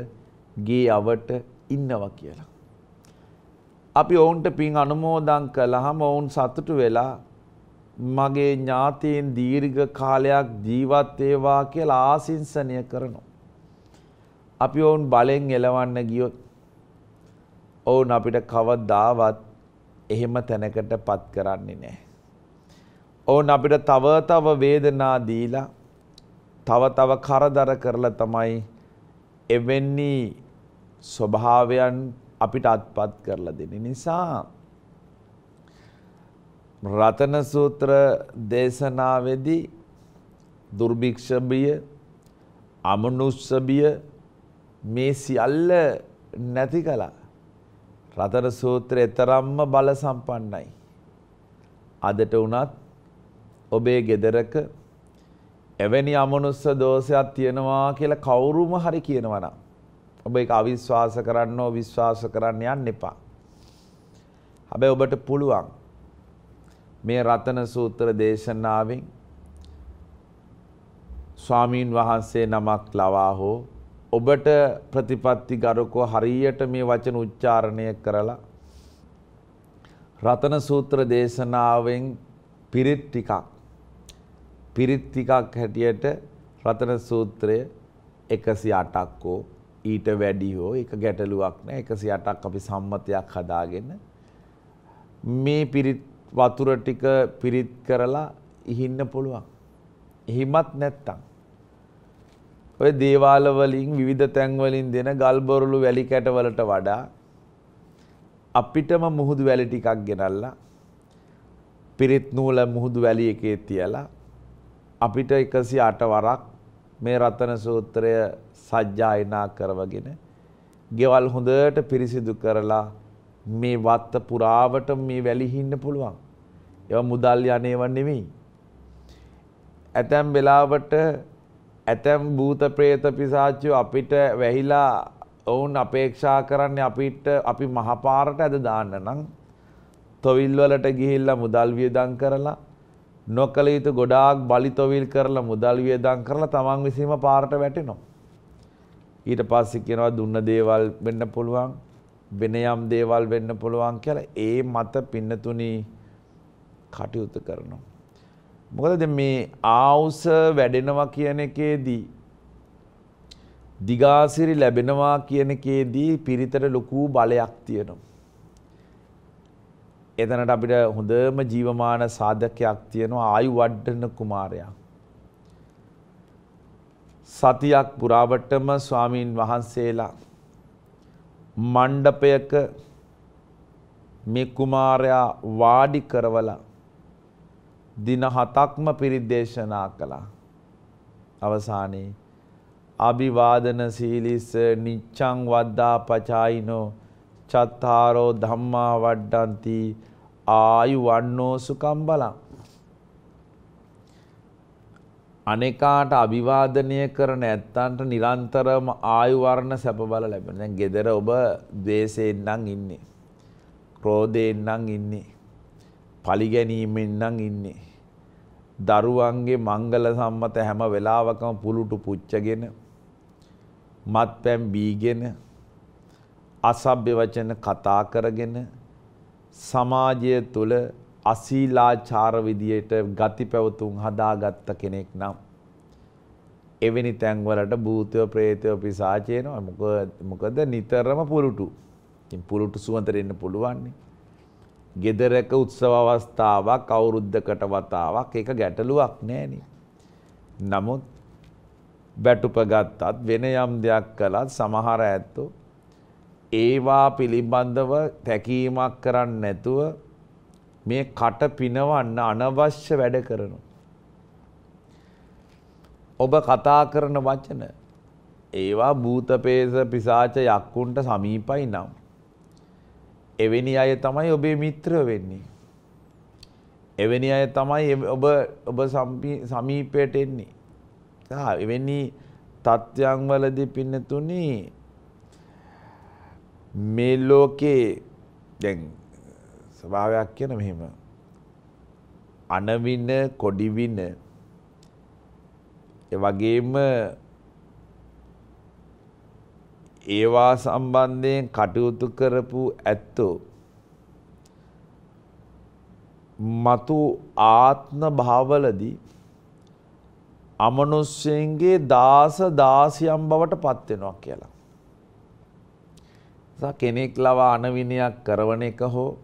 ගේ අවට ඉන්නවා කියලා. අපි ඔවුන්ට පින් අනුමෝදන් කළාම ඔවුන් සතුටු වෙලා මගේ ඥාතීන් දීර්ඝ කාලයක් ජීවත් වේවා කියලා ආසින්සනය කරනවා. අපි ඔවුන් බලෙන් එලවන්න ගියොත් ඔවුන් අපිට කවදාවත් එහෙම තැනකට පත් කරන්නේ නැහැ. ඔවුන් අපිට තව තව වේදනා දීලා තව තව කරදර කරලා තමයි එවැනි ස්වභාවයන් අපිට අත්පත් කරලා දෙන්නේ නිසා රතන සූත්‍ර දේශනාවේදී දුර්භික්ෂ බිය අමනුෂ්‍ය බිය මේ සියල්ල නැති කළා. රතන සූත්‍රය තරම්ම බල සම්පන්නයි. අදට වුණත් ඔබේ ගෙදරක එවැනි අමනුස්ස දෝෂයක් තියෙනවා කියලා කවුරුම හරි කියනවනම් ඔබ ඒක අවිශ්වාස කරන්න ඕ විශ්වාස කරන්න යන්න එපා. හැබැයි ඔබට පුළුවන් මේ රතන සූත්‍ර දේශනාවෙන් ස්වාමීන් වහන්සේ නමක් ලවා හෝ ඔබට ප්‍රතිපත්ති ගරුකව හරියට මේ වචන උච්චාරණය කරලා රතන සූත්‍ර දේශනාවෙන් පිරිත් ටිකක් පිරිත් ටිකක් හැටියට රතන සූත්‍රය 108ක් හෝ ඊට වැඩි හෝ ඒක ගැටලුවක් නෑ 108ක් අපි සම්මතයක් හදාගෙන මේ පිරිත් වතුර ටික පිරිත් කරලා ඉහින්න පුළුවන්. එහිමත් නැත්තම් ඔය දේවාල වලින් විවිධ තැන් වලින් දෙන ගල්බොරළු වැලි කැටවලට වඩා අපිටම මුහුදු වැලි ටිකක් ගෙනල්ලා පිරිත් නූල මුහුදු වැලි එකේ තියලා අපිට 108 වරක් මේ රතන සූත්‍රය සජ්ජායනා කරවගෙන ගෙවල් හොඳට පිරිසිදු කරලා මේ වත්ත පුරාවට මේ වැලිහින්න පුළුවන්. ඒවා මුදල් යන්නේව නෙවෙයි. ඇතැම් වෙලාවට ඇතැම් භූත ප්‍රේත පිසාච්චු අපිට වැහිලා ඔවුන් අපේක්ෂා කරන්නේ අපිට අපි මහපාරට ඇද දාන්න නම් තොවිල් වලට ගිහිල්ලා මුදල් වියදම් කරලා නොකළ යුතු ගොඩාක් බලිතොවිල් කරලා මුදල් වියදම් කරලා තමන් විසීම පාරට වැටෙනවා. ඊට පස්සේ කියනවා දුන්න දේවල් වෙන්න පුළුවන් වෙන යම් දේවල් වෙන්න පුළුවන් කියලා ඒ මත පින්නතුණි කටයුතු කරනවා. මොකද දැන් මේ ආවුස වැඩෙනවා කියන එකේදී දිගාසිරි ලැබෙනවා කියන එකේදී පිරිතට ලොකු බලයක් තියෙනවා. එතනට අපිට හොඳම ජීවමාන සාධකයක් තියෙනවා ආයු වඩ්ඩන කුමාරයා. සතියක් පුරාවටම ස්වාමීන් වහන්සේලා මණ්ඩපයක මේ කුමාරයා වාඩි කරවලා දින හතක්ම පිරිදේශනා කළා. අවසානයේ අභිවාදන සීලිස නිච්ඡං වද්දා පචායිනෝ චත්තාරෝ ධම්මා වඩ්ඩන්ති ආයු වන්නෝ සුකම් බලං අනෙකාට අභිවාදනය කරන ඇත්තන්ට නිරන්තරම ආයු වර්ණ සැප බල ලැබෙන. දැන් gedara ඔබ ද්වේෂයෙන් නම් ඉන්නේ. ක්‍රෝධයෙන් නම් ඉන්නේ. පලිගැනීමෙන් නම් ඉන්නේ. දරුවන්ගේ මංගල සම්මත හැම වෙලාවකම පුලුටු පුච්චගෙන මත්පැන් බීගෙන අසභ්‍ය වචන කතා කරගෙන සමාජය තුළ අසීලාචාර විදියට ගති පැවතුම් හදාගත්ත කෙනෙක් නම් එවැනි තැන්වලට භූතය ප්‍රේතය පිසාචයනවා මොකද මොකද නිතරම පුරුටු පුරුටු සුවතර එන්න පුළුවන්නේ ගෙදරක උත්සව අවස්ථාවක් අවුරුද්දකට වතාවක් ඒක ගැටලුවක් නෑනි නමුත් බැටුප ගත්තත් වෙන යම් දෙයක් කළත් සමහර ඇත්තෝ ඒවා පිළිබඳව තැකීමක් කරන්න නැතුව මේ කට පිනවන්න අනවශ්‍ය වැඩ කරනු. ඔබ කතා කරන වචන ඒවා භූතපේස පිසාච යක්කුන්ට සමීපයි නම්. එවැනි අය තමයි ඔබේ මිත්‍ර වෙන්නේ. එවැනි අය තමයි ඔබ ඔබ සමීපයට එන්නේ. එවැනි තත්ත්වයන් වලදී පින්නතුනි මේ ලෝකේ දැන් ස්වභාවයක් කියන මෙහෙම අනවින කොඩිවින ඒ වගේම ඒවා සම්බන්ධයෙන් කටයුතු කරපු ඇත්තෝ මතු ආත්ම භාවලදී අමනුස්සයන්ගේ දාස දාසියම් බවට පත්වෙනවා කියලා. කෙනෙක් ලවා අනවිනයක් කරවන එක හෝ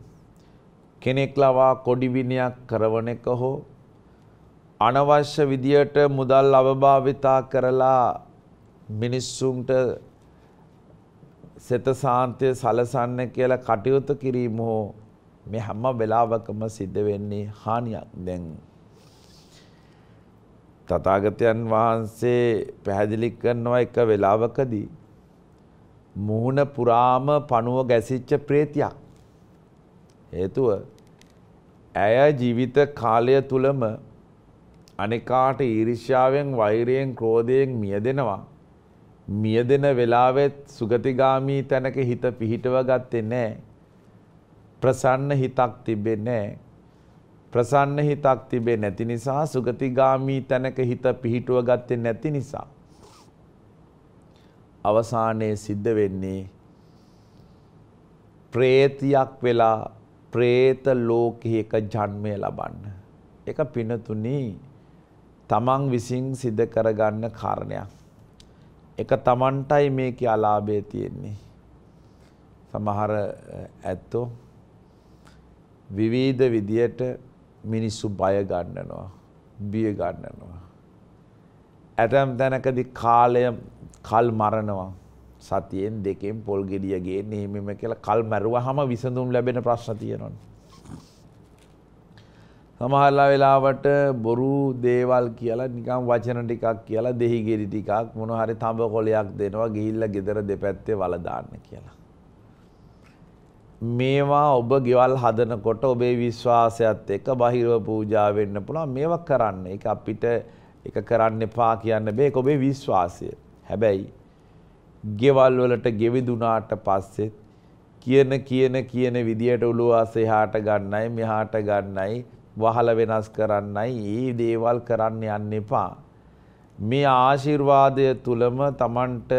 කෙනෙක් ලවා කොඩිවිනයක් කරවන එක හෝ අනවශ්‍ය විදියට මුදල් අවභාවිතා කරලා මිනිස්සුන්ට සෙත සාන්තය සලසන්න කියලා කටයුතු කිරීම හෝ මේ හැම වෙලාවකම සිද්ධ වෙන්නේ හානියක් දැන් තථාගතයන් වහන්සේ පැහැදිලි කරනවා එක වෙලාවකදී මූණ පුරාම පණුව ගැසිච්ච ප්‍රේතියක්. හේතුව ඇය ජීවිත කාලය තුළම අනෙකාට ඊරිශ්‍යාවෙන් වෛරයෙන් ක්‍රෝධයෙන් මියදෙනවා. මියදෙන වෙලාවෙත් සුගතිගාමී තැනක හිත පිහිටව ගත්තේ නෑ. ප්‍රසන්න හිතක් තිබෙ නෑ. ප්‍රසන්න හිතක් තිබේ නැති නිසා සුගතිගාමී තැනක හිත පිහිටුව ගත්තේ නැති නිසා. අවසානයේ සිද්ධ වෙන්නේ ප්‍රේතියක් වෙලා ප්‍රේත ලෝකයේ එක ජන්මය ලබන්න. ඒක පිනතුනි තමන් විසින් සිද්ධ කරගන්න කාරණයක්. එක තමන්ටයි මේකේ අලාභය තියෙන්නේ. සමහර ඇත්තෝ විවිධ විදියට මිනිස්සු බය ගන්නනවා, බිය ගන්නනවා. ඇතම් තැනකදී කාලය කල් මරනවා. සතියෙන් දෙකෙන් පොල් ගෙඩිය ගේන්න එහෙමම කියලා කල් මැරුවහම විසඳුම් ලැබෙන ප්‍රශ්න තියෙනවනේ. සමහරලා වෙලාවට බොරු දේවල් කියලා නිකන් වචන ටිකක් කියලා දෙහි ගෙඩි ටිකක් මොන හරි තඹ කොලයක් දෙනවා ගිහිල්ලා ගෙදර දෙපැත්තේ වල දාන්න කියලා. මේවා ඔබ ගෙවල් හදනකොට ඔබේ විශ්වාසයත් එක්ක බහිරව පූජා වෙන්න පුළුවන් මේවා කරන්න. ඒක අපිට ඒක කරන්න එපා කියන්න බෑ. ඒක ඔබේ විශ්වාසය. හැබැයි ගෙවල් වලට ගෙවිදුනාට පස්සෙත් කියන කියන කියන විදියට උළුවාස එහාට ගන්නයි මෙහාට ගන්නයි වහල වෙනස් කරන්නයි ඒ දේවල් කරන්න යන්න එපා. මේ ආශිර්වාදය තුළම තමන්ට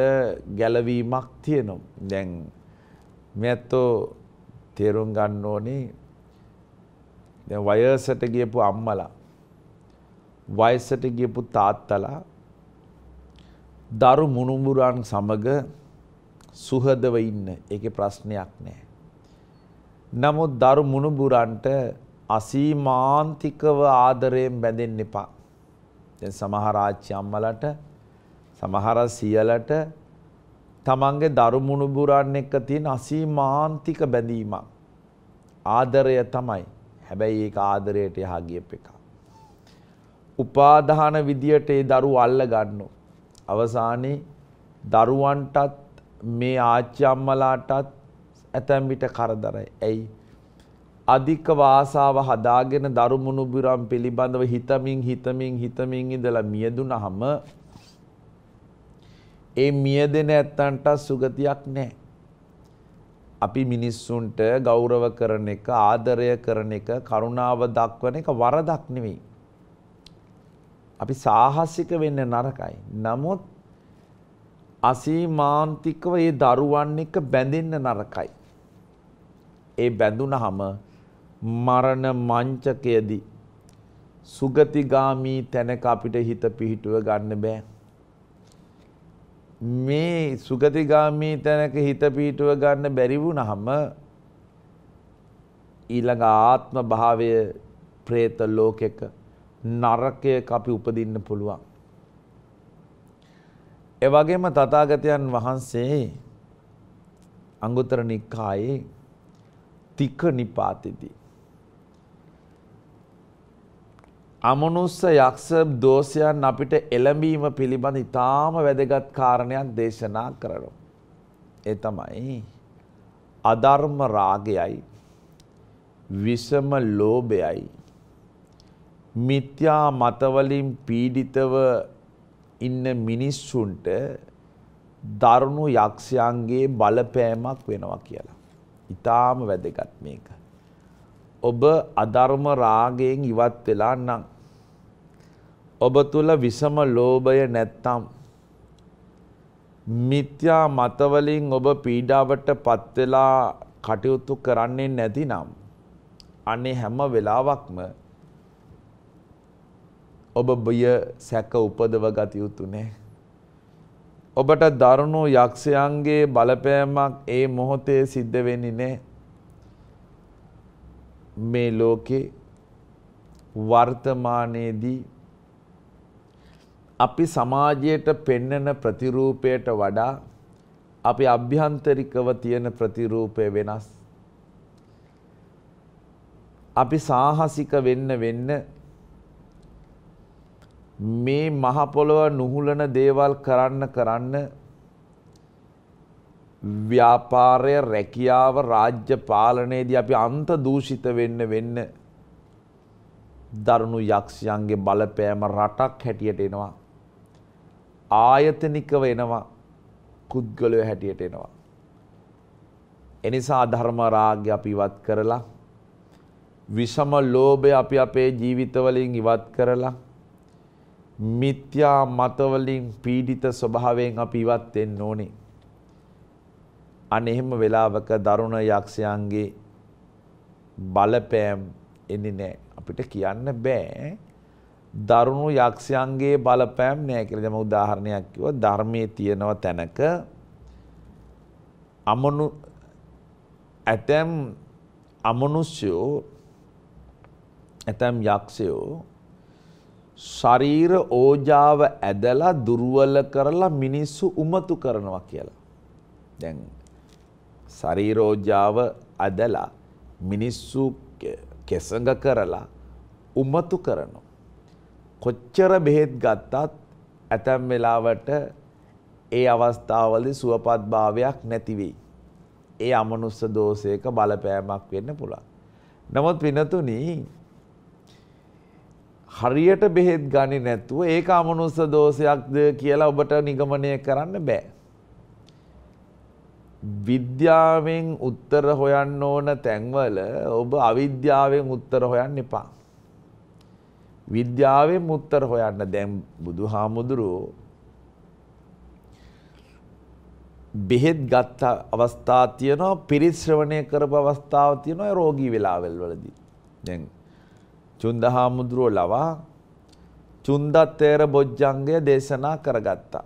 ගැලවීමක් තියෙනම්. දැන් මෙත්තෝ තේරුම් ගන්න ඕනේ දැන් වයසට ගියපු අම්මලා වයසට ගියපු තාත්තලා දරු මුණුඹුරන් සමග සුහදව ඉන්න ඒකේ ප්‍රශ්නයක් නැහැ. නමුත් දරු මුණුඹුරන්ට අසීමාන්තිකව ආදරයෙන් බැඳෙන්න එපා. දැන් සමහර ආච්චි අම්මලට සමහර සියලට තමන්ගේ දරු මුණුඹුරන් එක්ක තියෙන අසීමාන්තික බැඳීමක් ආදරය තමයි. හැබැයි ඒක ආදරයට යහ ගියප එක. උපාදාන විදියට ඒ දරුව අල්ල ගන්නවා. අවසානයේ දරුවන්ටත් මේ ආච්චි අම්මලාටත් ඇතැම් විට කරදරයි. ඇයි? අධික වාසාව හදාගෙන දරුමුණුබුරම් පිළිබඳව හිතමින් හිතමින් හිතමින් ඉඳලා මියදුනහම ඒ මියදෙන ඇත්තන්ට සුගතියක් නැහැ. අපි මිනිස්සුන්ට ගෞරව කරන එක ආදරය කරන එක කරුණාව දක්වන එක වරදක් නෙවෙයි. අපි සාහසික වෙන්න නරකයි. නමුත් අසීමාන්තිකව ඒ දරුවන් එක්ක බැඳෙන්න නරකයි. ඒ බැඳුනහම මරණ මංචකයේදී සුගතිගාමී තැනක අපිට හිත පිහිටුව ගන්න බෑ. මේ සුගතිගාමී තැනක හිත පිහිටුව ගන්න බැරි වුණහම ඊළඟ ආත්ම භාවය പ്രേත ලෝකෙක නරකයක අපි උපදින්න පුළුවන්. ඒ වගේම තථාගතයන් වහන්සේ අංගුත්තර නිකායේ තික නිපාතෙදී අමනුස්ස යක්ෂ දෝෂයන් අපිට එළඹීම පිළිබඳ ඉතාම වැදගත් කාරණයක් දේශනා කරනවා. ඒ තමයි අධර්ම රාගයයි විෂම ලෝභයයි මිත්‍යා මතවලින් පීඩිතව ඉන්න මිනිස්සුන්ට දරුණු යක්ෂයන්ගේ බලපෑමක් වෙනවා කියලා. ඉතාම වැදගත් මේක. ඔබ අධර්ම රාගයෙන් ඉවත් වෙලා නම්. ඔබ තුළ විසම ලෝභය නැත්තම්. මිත්‍යා මතවලින් ඔබ පීඩාවට පත්වෙලා කටයුතු කරන්නේ නැතිනම්. අනේ හැම වෙලාවක්ම ඔබ බිය සැක උපදව ගත යුතු නෑ. ඔබට දරුණු යක්ෂයන්ගේ බලපෑමක් ඒ මොහොතේ සිද්ධ වෙන්නේ නෑ. මේ ලෝකේ වර්තමානයේදී අපි සමාජයට පෙන්නන ප්‍රතිරූපයට වඩා අපි අභ්‍යන්තරිකව තියෙන ප්‍රතිරූපය වෙනස්. අපි සාහසික වෙන්න වෙන්න මේ මහපොළොව නුහුලන දේවල් කරන්න කරන්න ව්‍යාපාරය රැකියාව රාජ්‍ය පාලනයේදී අපි අන්ත දූෂිත වෙන්න වෙන්න දරුණු යක්ෂයන්ගේ බලපෑම රටක් හැටියට එනවා ආයතනිකව එනවා පුද්ගලයෝ හැටියට එනවා එනිසා ධර්ම රාගය අපි ඉවත් කරලා විෂම ලෝභය අපි අපේ ජීවිතවලින් ඉවත් කරලා මිත්‍යා මතවලින් පීඩිත ස්වභාවයෙන් අපි ඉවත් වෙන්න ඕනේ. අනේ එහෙම වෙලාවක දරුණ යක්ෂයන්ගේ බලපෑම් එන්නේ නැහැ. අපිට කියන්න බෑ. දරුණු යක්ෂයන්ගේ බලපෑම් නෑ කියලා දැන් උදාහරණයක් කිව්වා ධර්මයේ තියෙනව තැනක අමනු ඇතම් අමනුෂ්‍යෝ ඇතම් යක්ෂයෝ ශරීර ඕජාව ඇදලා දුර්වල කරලා මිනිස්සු උමතු කරනවා කියලා. දැන් ශරීර ඕජාව ඇදලා මිනිස්සු කෙසඟ කරලා උමතු කරනවා. කොච්චර බෙහෙත් ගත්තත් ඇතැම් වෙලාවට ඒ අවස්ථාවලදී සුවපත් භාවයක් නැති වෙයි. ඒ අමනුස්ස දෝෂයක බලපෑමක් වෙන්න පුළුවන්. නමුත් විනතුණී හරියට බෙහෙත් ගනි නැතුව ඒක අමනුස්ස දෝෂයක්ද කියලා ඔබට නිගමනය කරන්න බෑ. විද්‍යාවෙන් උත්තර හොයන්න ඕන තැන්වල ඔබ අවිද්‍යාවෙන් උත්තර හොයන්න එපා. විද්‍යාවෙන් උත්තර හොයන්න දැන් බුදු හාමුදුරුවෝ බෙහෙත් ගත්ත අවස්ථා තියනවා පිරිශ්‍රවණය කරපු අවස්ථාව තියනවා රෝගී වෙලාවල් වලදී. දැන් චුන්ද හාමුදුරුව ලවා චුන්දත්තේර බොජ්ජංගය දේශනා කරගත්තා.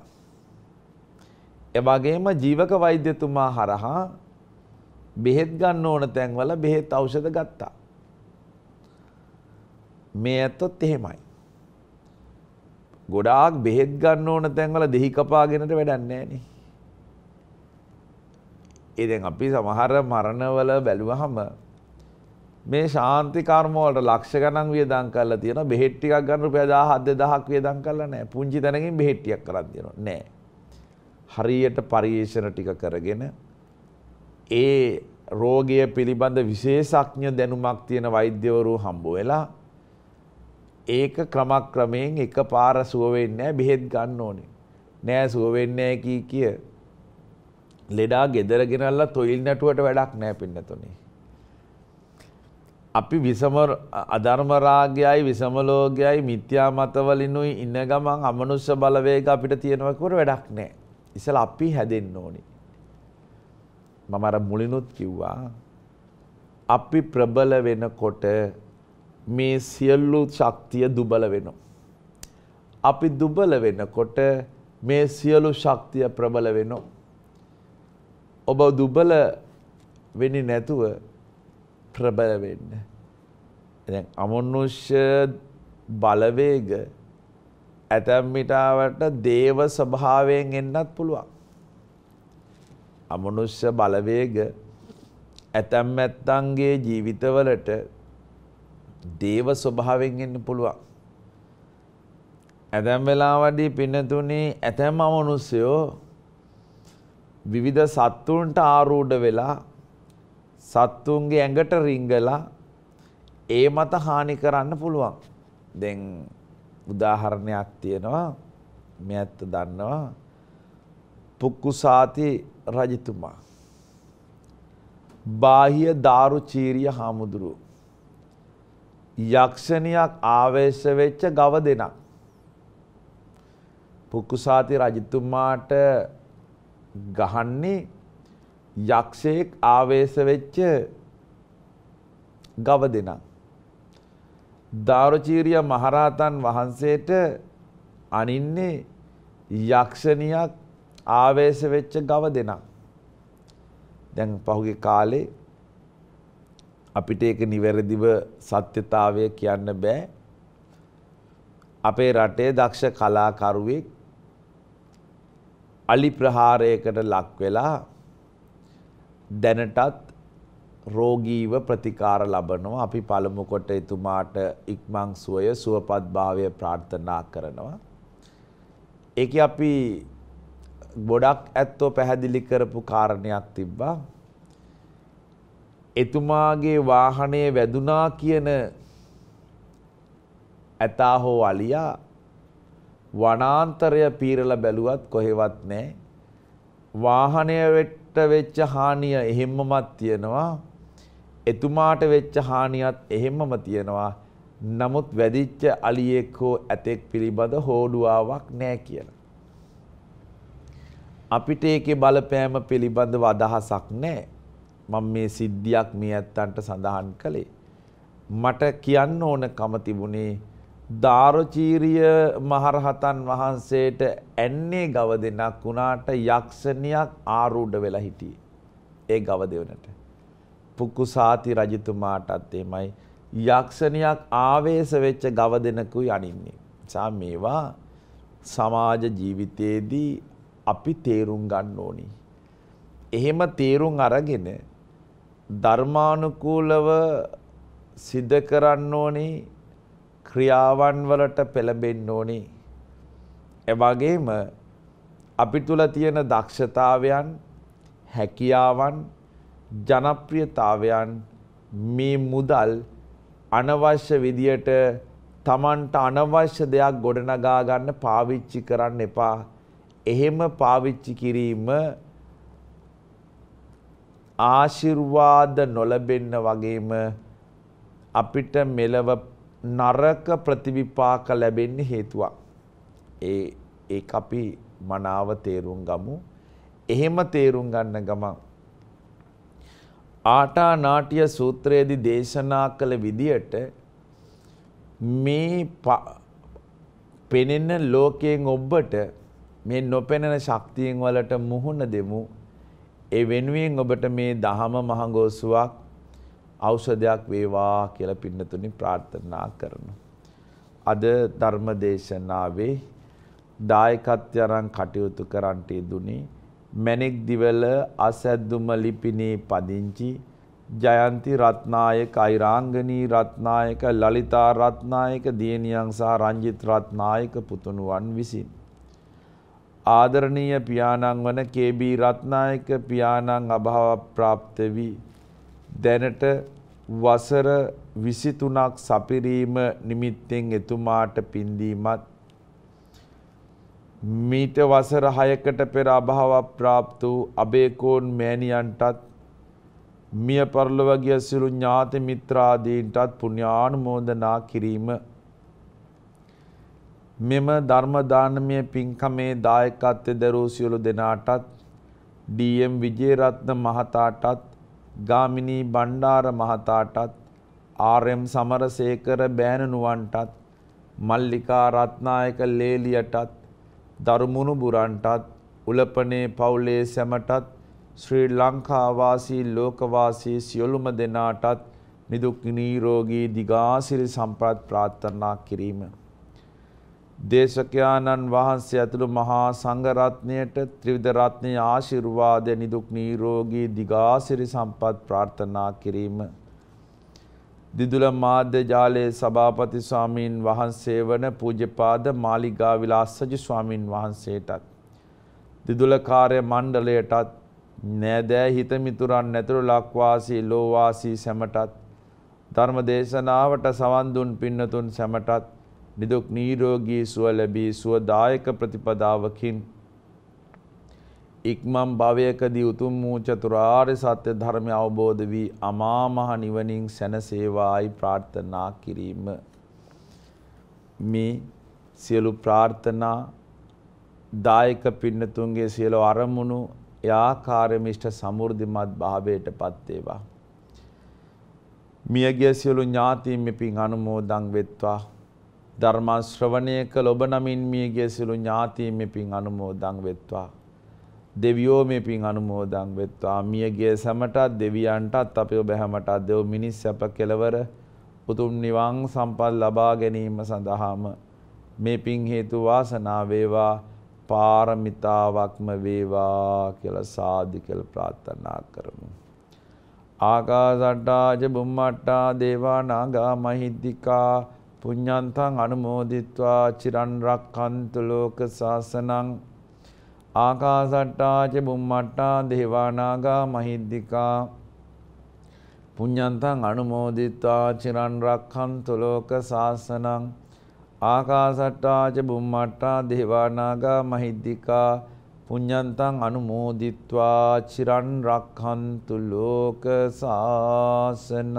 එවගේම ජීවක වෛද්‍යතුමා හරහා බෙහෙත් ගන්න ඕන තැන්වල බෙහෙත් ඖෂධ ගත්තා. මේ ඇත්තොත් එහෙමයි. ගොඩාක් බෙහෙත් ගන්න ඕන තැන්වල දෙහි කපාගෙනට වැඩක් නැහැ ඉතින් අපි සමහර මරණවල බැලුවහම මේ ශාන්ති කර්මවලට ලක්ෂ ගණන් වියදම් කරලා තියෙනවා බෙහෙත් ටිකක් ගන්න රුපියල් 1000 2000ක් වියදම් කරලා නැහැ පුංචි තැනකින් බෙහෙත් ටිකක් කරන් දෙනවා නැහැ හරියට පරිේෂණ ටික කරගෙන ඒ රෝගය පිළිබඳ විශේෂඥ දැනුමක් තියෙන වෛද්‍යවරු හම්බ වෙලා ඒක ක්‍රමක්‍රමයෙන් එකපාර සුව වෙන්නේ නැහැ බෙහෙත් ගන්න ඕනේ නෑ සුව වෙන්නේ නැහැ කී කිය ලෙඩා ගෙදර ගෙනල්ලා තොইল නැටුවට වැඩක් නැහැ පින්නතුනේ අපි විසම අධර්මරාගයයි විසමලෝගයයි මිත්‍යා මතවලිනුයි ඉන්න ගමන් අමනුස්ස බලවේග අපිට තියෙනවකර වැඩක් නෑ. ඉසල අපි හැදෙන්න ඕනි. මම අර මුලිනුත් කිව්වා. අපි ප්‍රබල වෙනකොට මේ සියල්ලු ශක්තිය දුබල වෙනවා. අපි දුබල වෙනකොට මේ සියලු ශක්තිය ප්‍රබල වෙනවා. ඔබ දුබල වෙනි නැතුව ප්‍රබල වෙන්න. දැන් අමනුෂ්‍ය බලවේග ඇතැම් මිටාවට දේව ස්වභාවයෙන් එන්නත් පුළුවන්. අමනුෂ්‍ය බලවේග ඇතැම් ඇත්තන්ගේ ජීවිතවලට දේව ස්වභාවෙන් එන්න පුළුවන්. ඇතැම් වෙලාවඩි පිනතුනේ ඇතැම් අමනුස්සයෝ විවිධ සත්තුන්ට ආරූඩ වෙලා සත්තුන්ගේ ඇඟට රිංගලා ඒ මත හානි කරන්න පුළුවන්. දැන් උදාහරණයක් තියෙනවා මේ ඇත්ත දන්නවා පුක්කුසාති රජතුමා බාහිය දාරු චීරිය හාමුදුරුව යක්ෂණයක් ආවේශ වෙච්ච ගව දෙනක් පුක්කුසාති රජතුමාට ගහන්නේ යක්ෂයෙක් ආවේශ වෙච්ච ගව දෙනක්. දාරචීරිය මහරහතන් වහන්සේට අනින්නේ යක්ෂණියක් ආවේශ වෙච්ච ගව දෙනක්. දැන් පහුගේ කාලේ අපිට ඒක නිවැරදිව සත්‍යතාවය කියන්න බෑ. අපේ රටේ දක්ෂ කලාකරුවෙක් අලි ප්‍රහාරයකට ලක් වෙලා දැනටත් රෝගීව ප්‍රතිකාර ලබනවා අපි පළමු කොට එතුමාට ඉක්මන් සුවය සුවපත් භාවය ප්‍රාර්ථනා කරනවා ඒක අපි ගොඩක් ඇත්තෝ පැහැදිලි කරපු කාරණයක් තිබ්බා එතුමාගේ වාහනය වැදුනා කියන ඇතා හෝ අලියා වනාන්තරය පීරලා බැලුවත් කොහෙවත් නැහැ වාහනය වෙට්ට වෙච්ච හානිය එහෙම්මමත් තියෙනවා එතුමාට වෙච්ච හානියත් එහෙම්මම තියෙනවා නමුත් වැඩිච්ච අලියෙක් හෝ ඇතෙක් පිළිබඳ හෝඩුවාවක් නෑ කියන. අපිට ඒකේ බලපෑම පිළිබඳව අදහසක් නෑ. මම මේ සිද්ධියක් මේ ඇත්තන්ට සඳහන් කළේ. මට කියන්න ඕන කම තිබුණේ දාරුචීරිය මහරහතන් වහන්සේට ඇන්නේ ගව දෙනක් වුණාට යක්ෂණියක් ආරූඪ වෙලා හිටියේ. ඒ ගව දෙවනට. පුක්කුසාති රජතුමාටත් එමයි යක්ෂණියක් ආවේශ වෙච්ච ගව දෙනකුයි අනින්නේ. සා මේවා සමාජ ජීවිතයේදී අපි තේරුම් ගන්න ඕනි. එහෙම තේරුම් අරගෙන ධර්මානුකූලව සිද්ධ කරන්න ඕනේ ක්‍රියාවන් වලට පෙළඹෙන්න ඕනි. එවැගේම අපි තුල තියෙන දක්ෂතාවයන්, හැකියාවන්, ජනප්‍රියතාවයන් මේ මුදල් අනවශ්‍ය විදියට Tamanට අනවශ්‍ය දෙයක් ගොඩනගා ගන්න පාවිච්චි කරන්න එපා. එහෙම පාවිච්චි කිරීම ආශිර්වාද නොලබෙන්න වගේම අපිට මෙලව නරක ප්‍රතිවිපාක ලැබෙන්න හේතුවක්. ඒ ඒ අපි මනාව තේරුම් ගමු. එහෙම තේරුම් ගන්න ගමන් ආටා නාට්‍ය සූත්‍රයේදී දේශනා කළ විදියට මේ පෙනෙන ලෝකයෙන් ඔබට මේ නොපෙනෙන ශක්තියෙන් වලට මුහුණ දෙමු. ඒ වෙනුවෙන් ඔබට මේ දහම මහඟෝසුවක් ඖෂධයක් වේවා කියලා පින්නතුනි ප්‍රාර්ථනා කරනවා. අද ධර්ම දේශනාවේ දායකත්වය අරන් කටයුතු කරන්ට යෙදුනේ මැණික් දිවල අසැද්දුම ලිපිනේ පදිංචි ජයන්ති රත්නායක අයිරාංගනී රත්නායක ලලිතා රත්නායක දියණියන් සහ රංජිත් රත්නායක පුතුණුවන් විසින් ආදරණීය පියාණන් වන KB රත්නායක පියාණන් අභාව ප්‍රාප්ත වී දැනට වසර 23ක් සපිරීම නිමිත්තෙන් එතුමාට පින්දීමත් මීට වසර 6කට පෙර අභාවක් પ્રાપ્ત වූ අබේකෝන් මෑණියන්ටත් මිය පරලොව ගිය සිළු ඥාති මිත්‍රාදීන්ටත් පුණ්‍යානුමෝදනා කිරීම මෙම ධර්ම දානමය පින්කමේ දායකත්වයෙන් දරූ සියලු දෙනාටත් ඩී.එම්. විජේරත්න මහතාටත් ගාමිණී බණ්ඩාර මහතාටත් ආර්.එම්. සමරසේකර බෑණනුවන්ටත් මල්ලිකා රත්නායක ලේලියටත් දරුමුණු බුරන්ටත් උලපනේ පවුලේ සැමටත් ශ්‍රී ලංකාවාසී ලෝකවාසී සියලුම දෙනාටත් නිදුක් නිරෝගී දිගාසිරි සම්පත් ප්‍රාර්ථනා කිරීම දේශකයාණන් වහන්සේ ඇතුළු මහා සංඝරත්නයට ත්‍රිවිධ රත්නයේ ආශිර්වාද නිදුක් නිරෝගී දිගාසිරි සම්පත් ප්‍රාර්ථනා කිරීම දිදුල මාධ්‍ය ජාලයේ සභාපති ස්වාමීන් වහන්සේ වන පූජ්‍යපාද මාලිගා විලාසජි ස්වාමින් වහන්සේටත් දිදුල කාර්ය මණ්ඩලයටත් නෑදෑ හිතමිතුරන් නැතුළු ලක්වාසී ලෝවාසී සැමටත් ධර්ම දේශනාවට සවන් දුන් පින්නතුන් සැමටත් නිදුක් නීරෝගී සුව ලැබී සුවදායක ප්‍රතිපදාවකින් ඉක්මම් භවයකදී උතුම් වූ චතුරාර්ය සත්‍ය ධර්මය අවබෝධ වී අමා මහ නිවනින් සැනසේවායි ප්‍රාර්ථනා කිරීම මේ සියලු ප්‍රාර්ථනා දායක පින්නතුන්ගේ සියලු අරමුණු යාකාර්යම ඉෂ්ට සමෘද්ධිමත් භාවයට පත් වේවා මියගිය සියලු ඥාතීන් මෙපින් අනුමෝදන් වෙත්වා ධර්මා ශ්‍රවණය කළ ඔබ නමින් මියගිය සියලු ඥාතීන් මේ පින් අනුමෝදන් වෙත්වා. දෙවියෝ මේ පින් අනුමෝදන් වෙත්වා. මියගිය සැමටත් දෙවියන්ටත් අපි ඔබ හැමටත් දෙව් මිනිස් සැප කෙලවර උතුම් නිවන් සම්පත් ලබා ගැනීම සඳහාම මේ පින් හේතු වාසනා වේවා. පාරමිතාවක්ම වේවා කියලා සාදු කියලා ප්‍රාර්ථනා කරමු. ආකාසට්ටාජ බුම්මට්ටා දේවා නාගා මහිද්దికා පුඤ්ඤන්තං අනුමෝදිත්වා චිරන් රක්ඛන්තු ලෝක සාසනං ආකාසට්ටා ච බුම්මට්ටා දේවානාගා මහිද්దికා පුඤ්ඤන්තං අනුමෝදිත්වා චිරන් රක්ඛන්තු ලෝක සාසනං ආකාසට්ටා ච බුම්මට්ටා දේවානාගා මහිද්దికා පුඤ්ඤන්තං අනුමෝදිත්වා චිරන් රක්ඛන්තු ලෝක සාසනං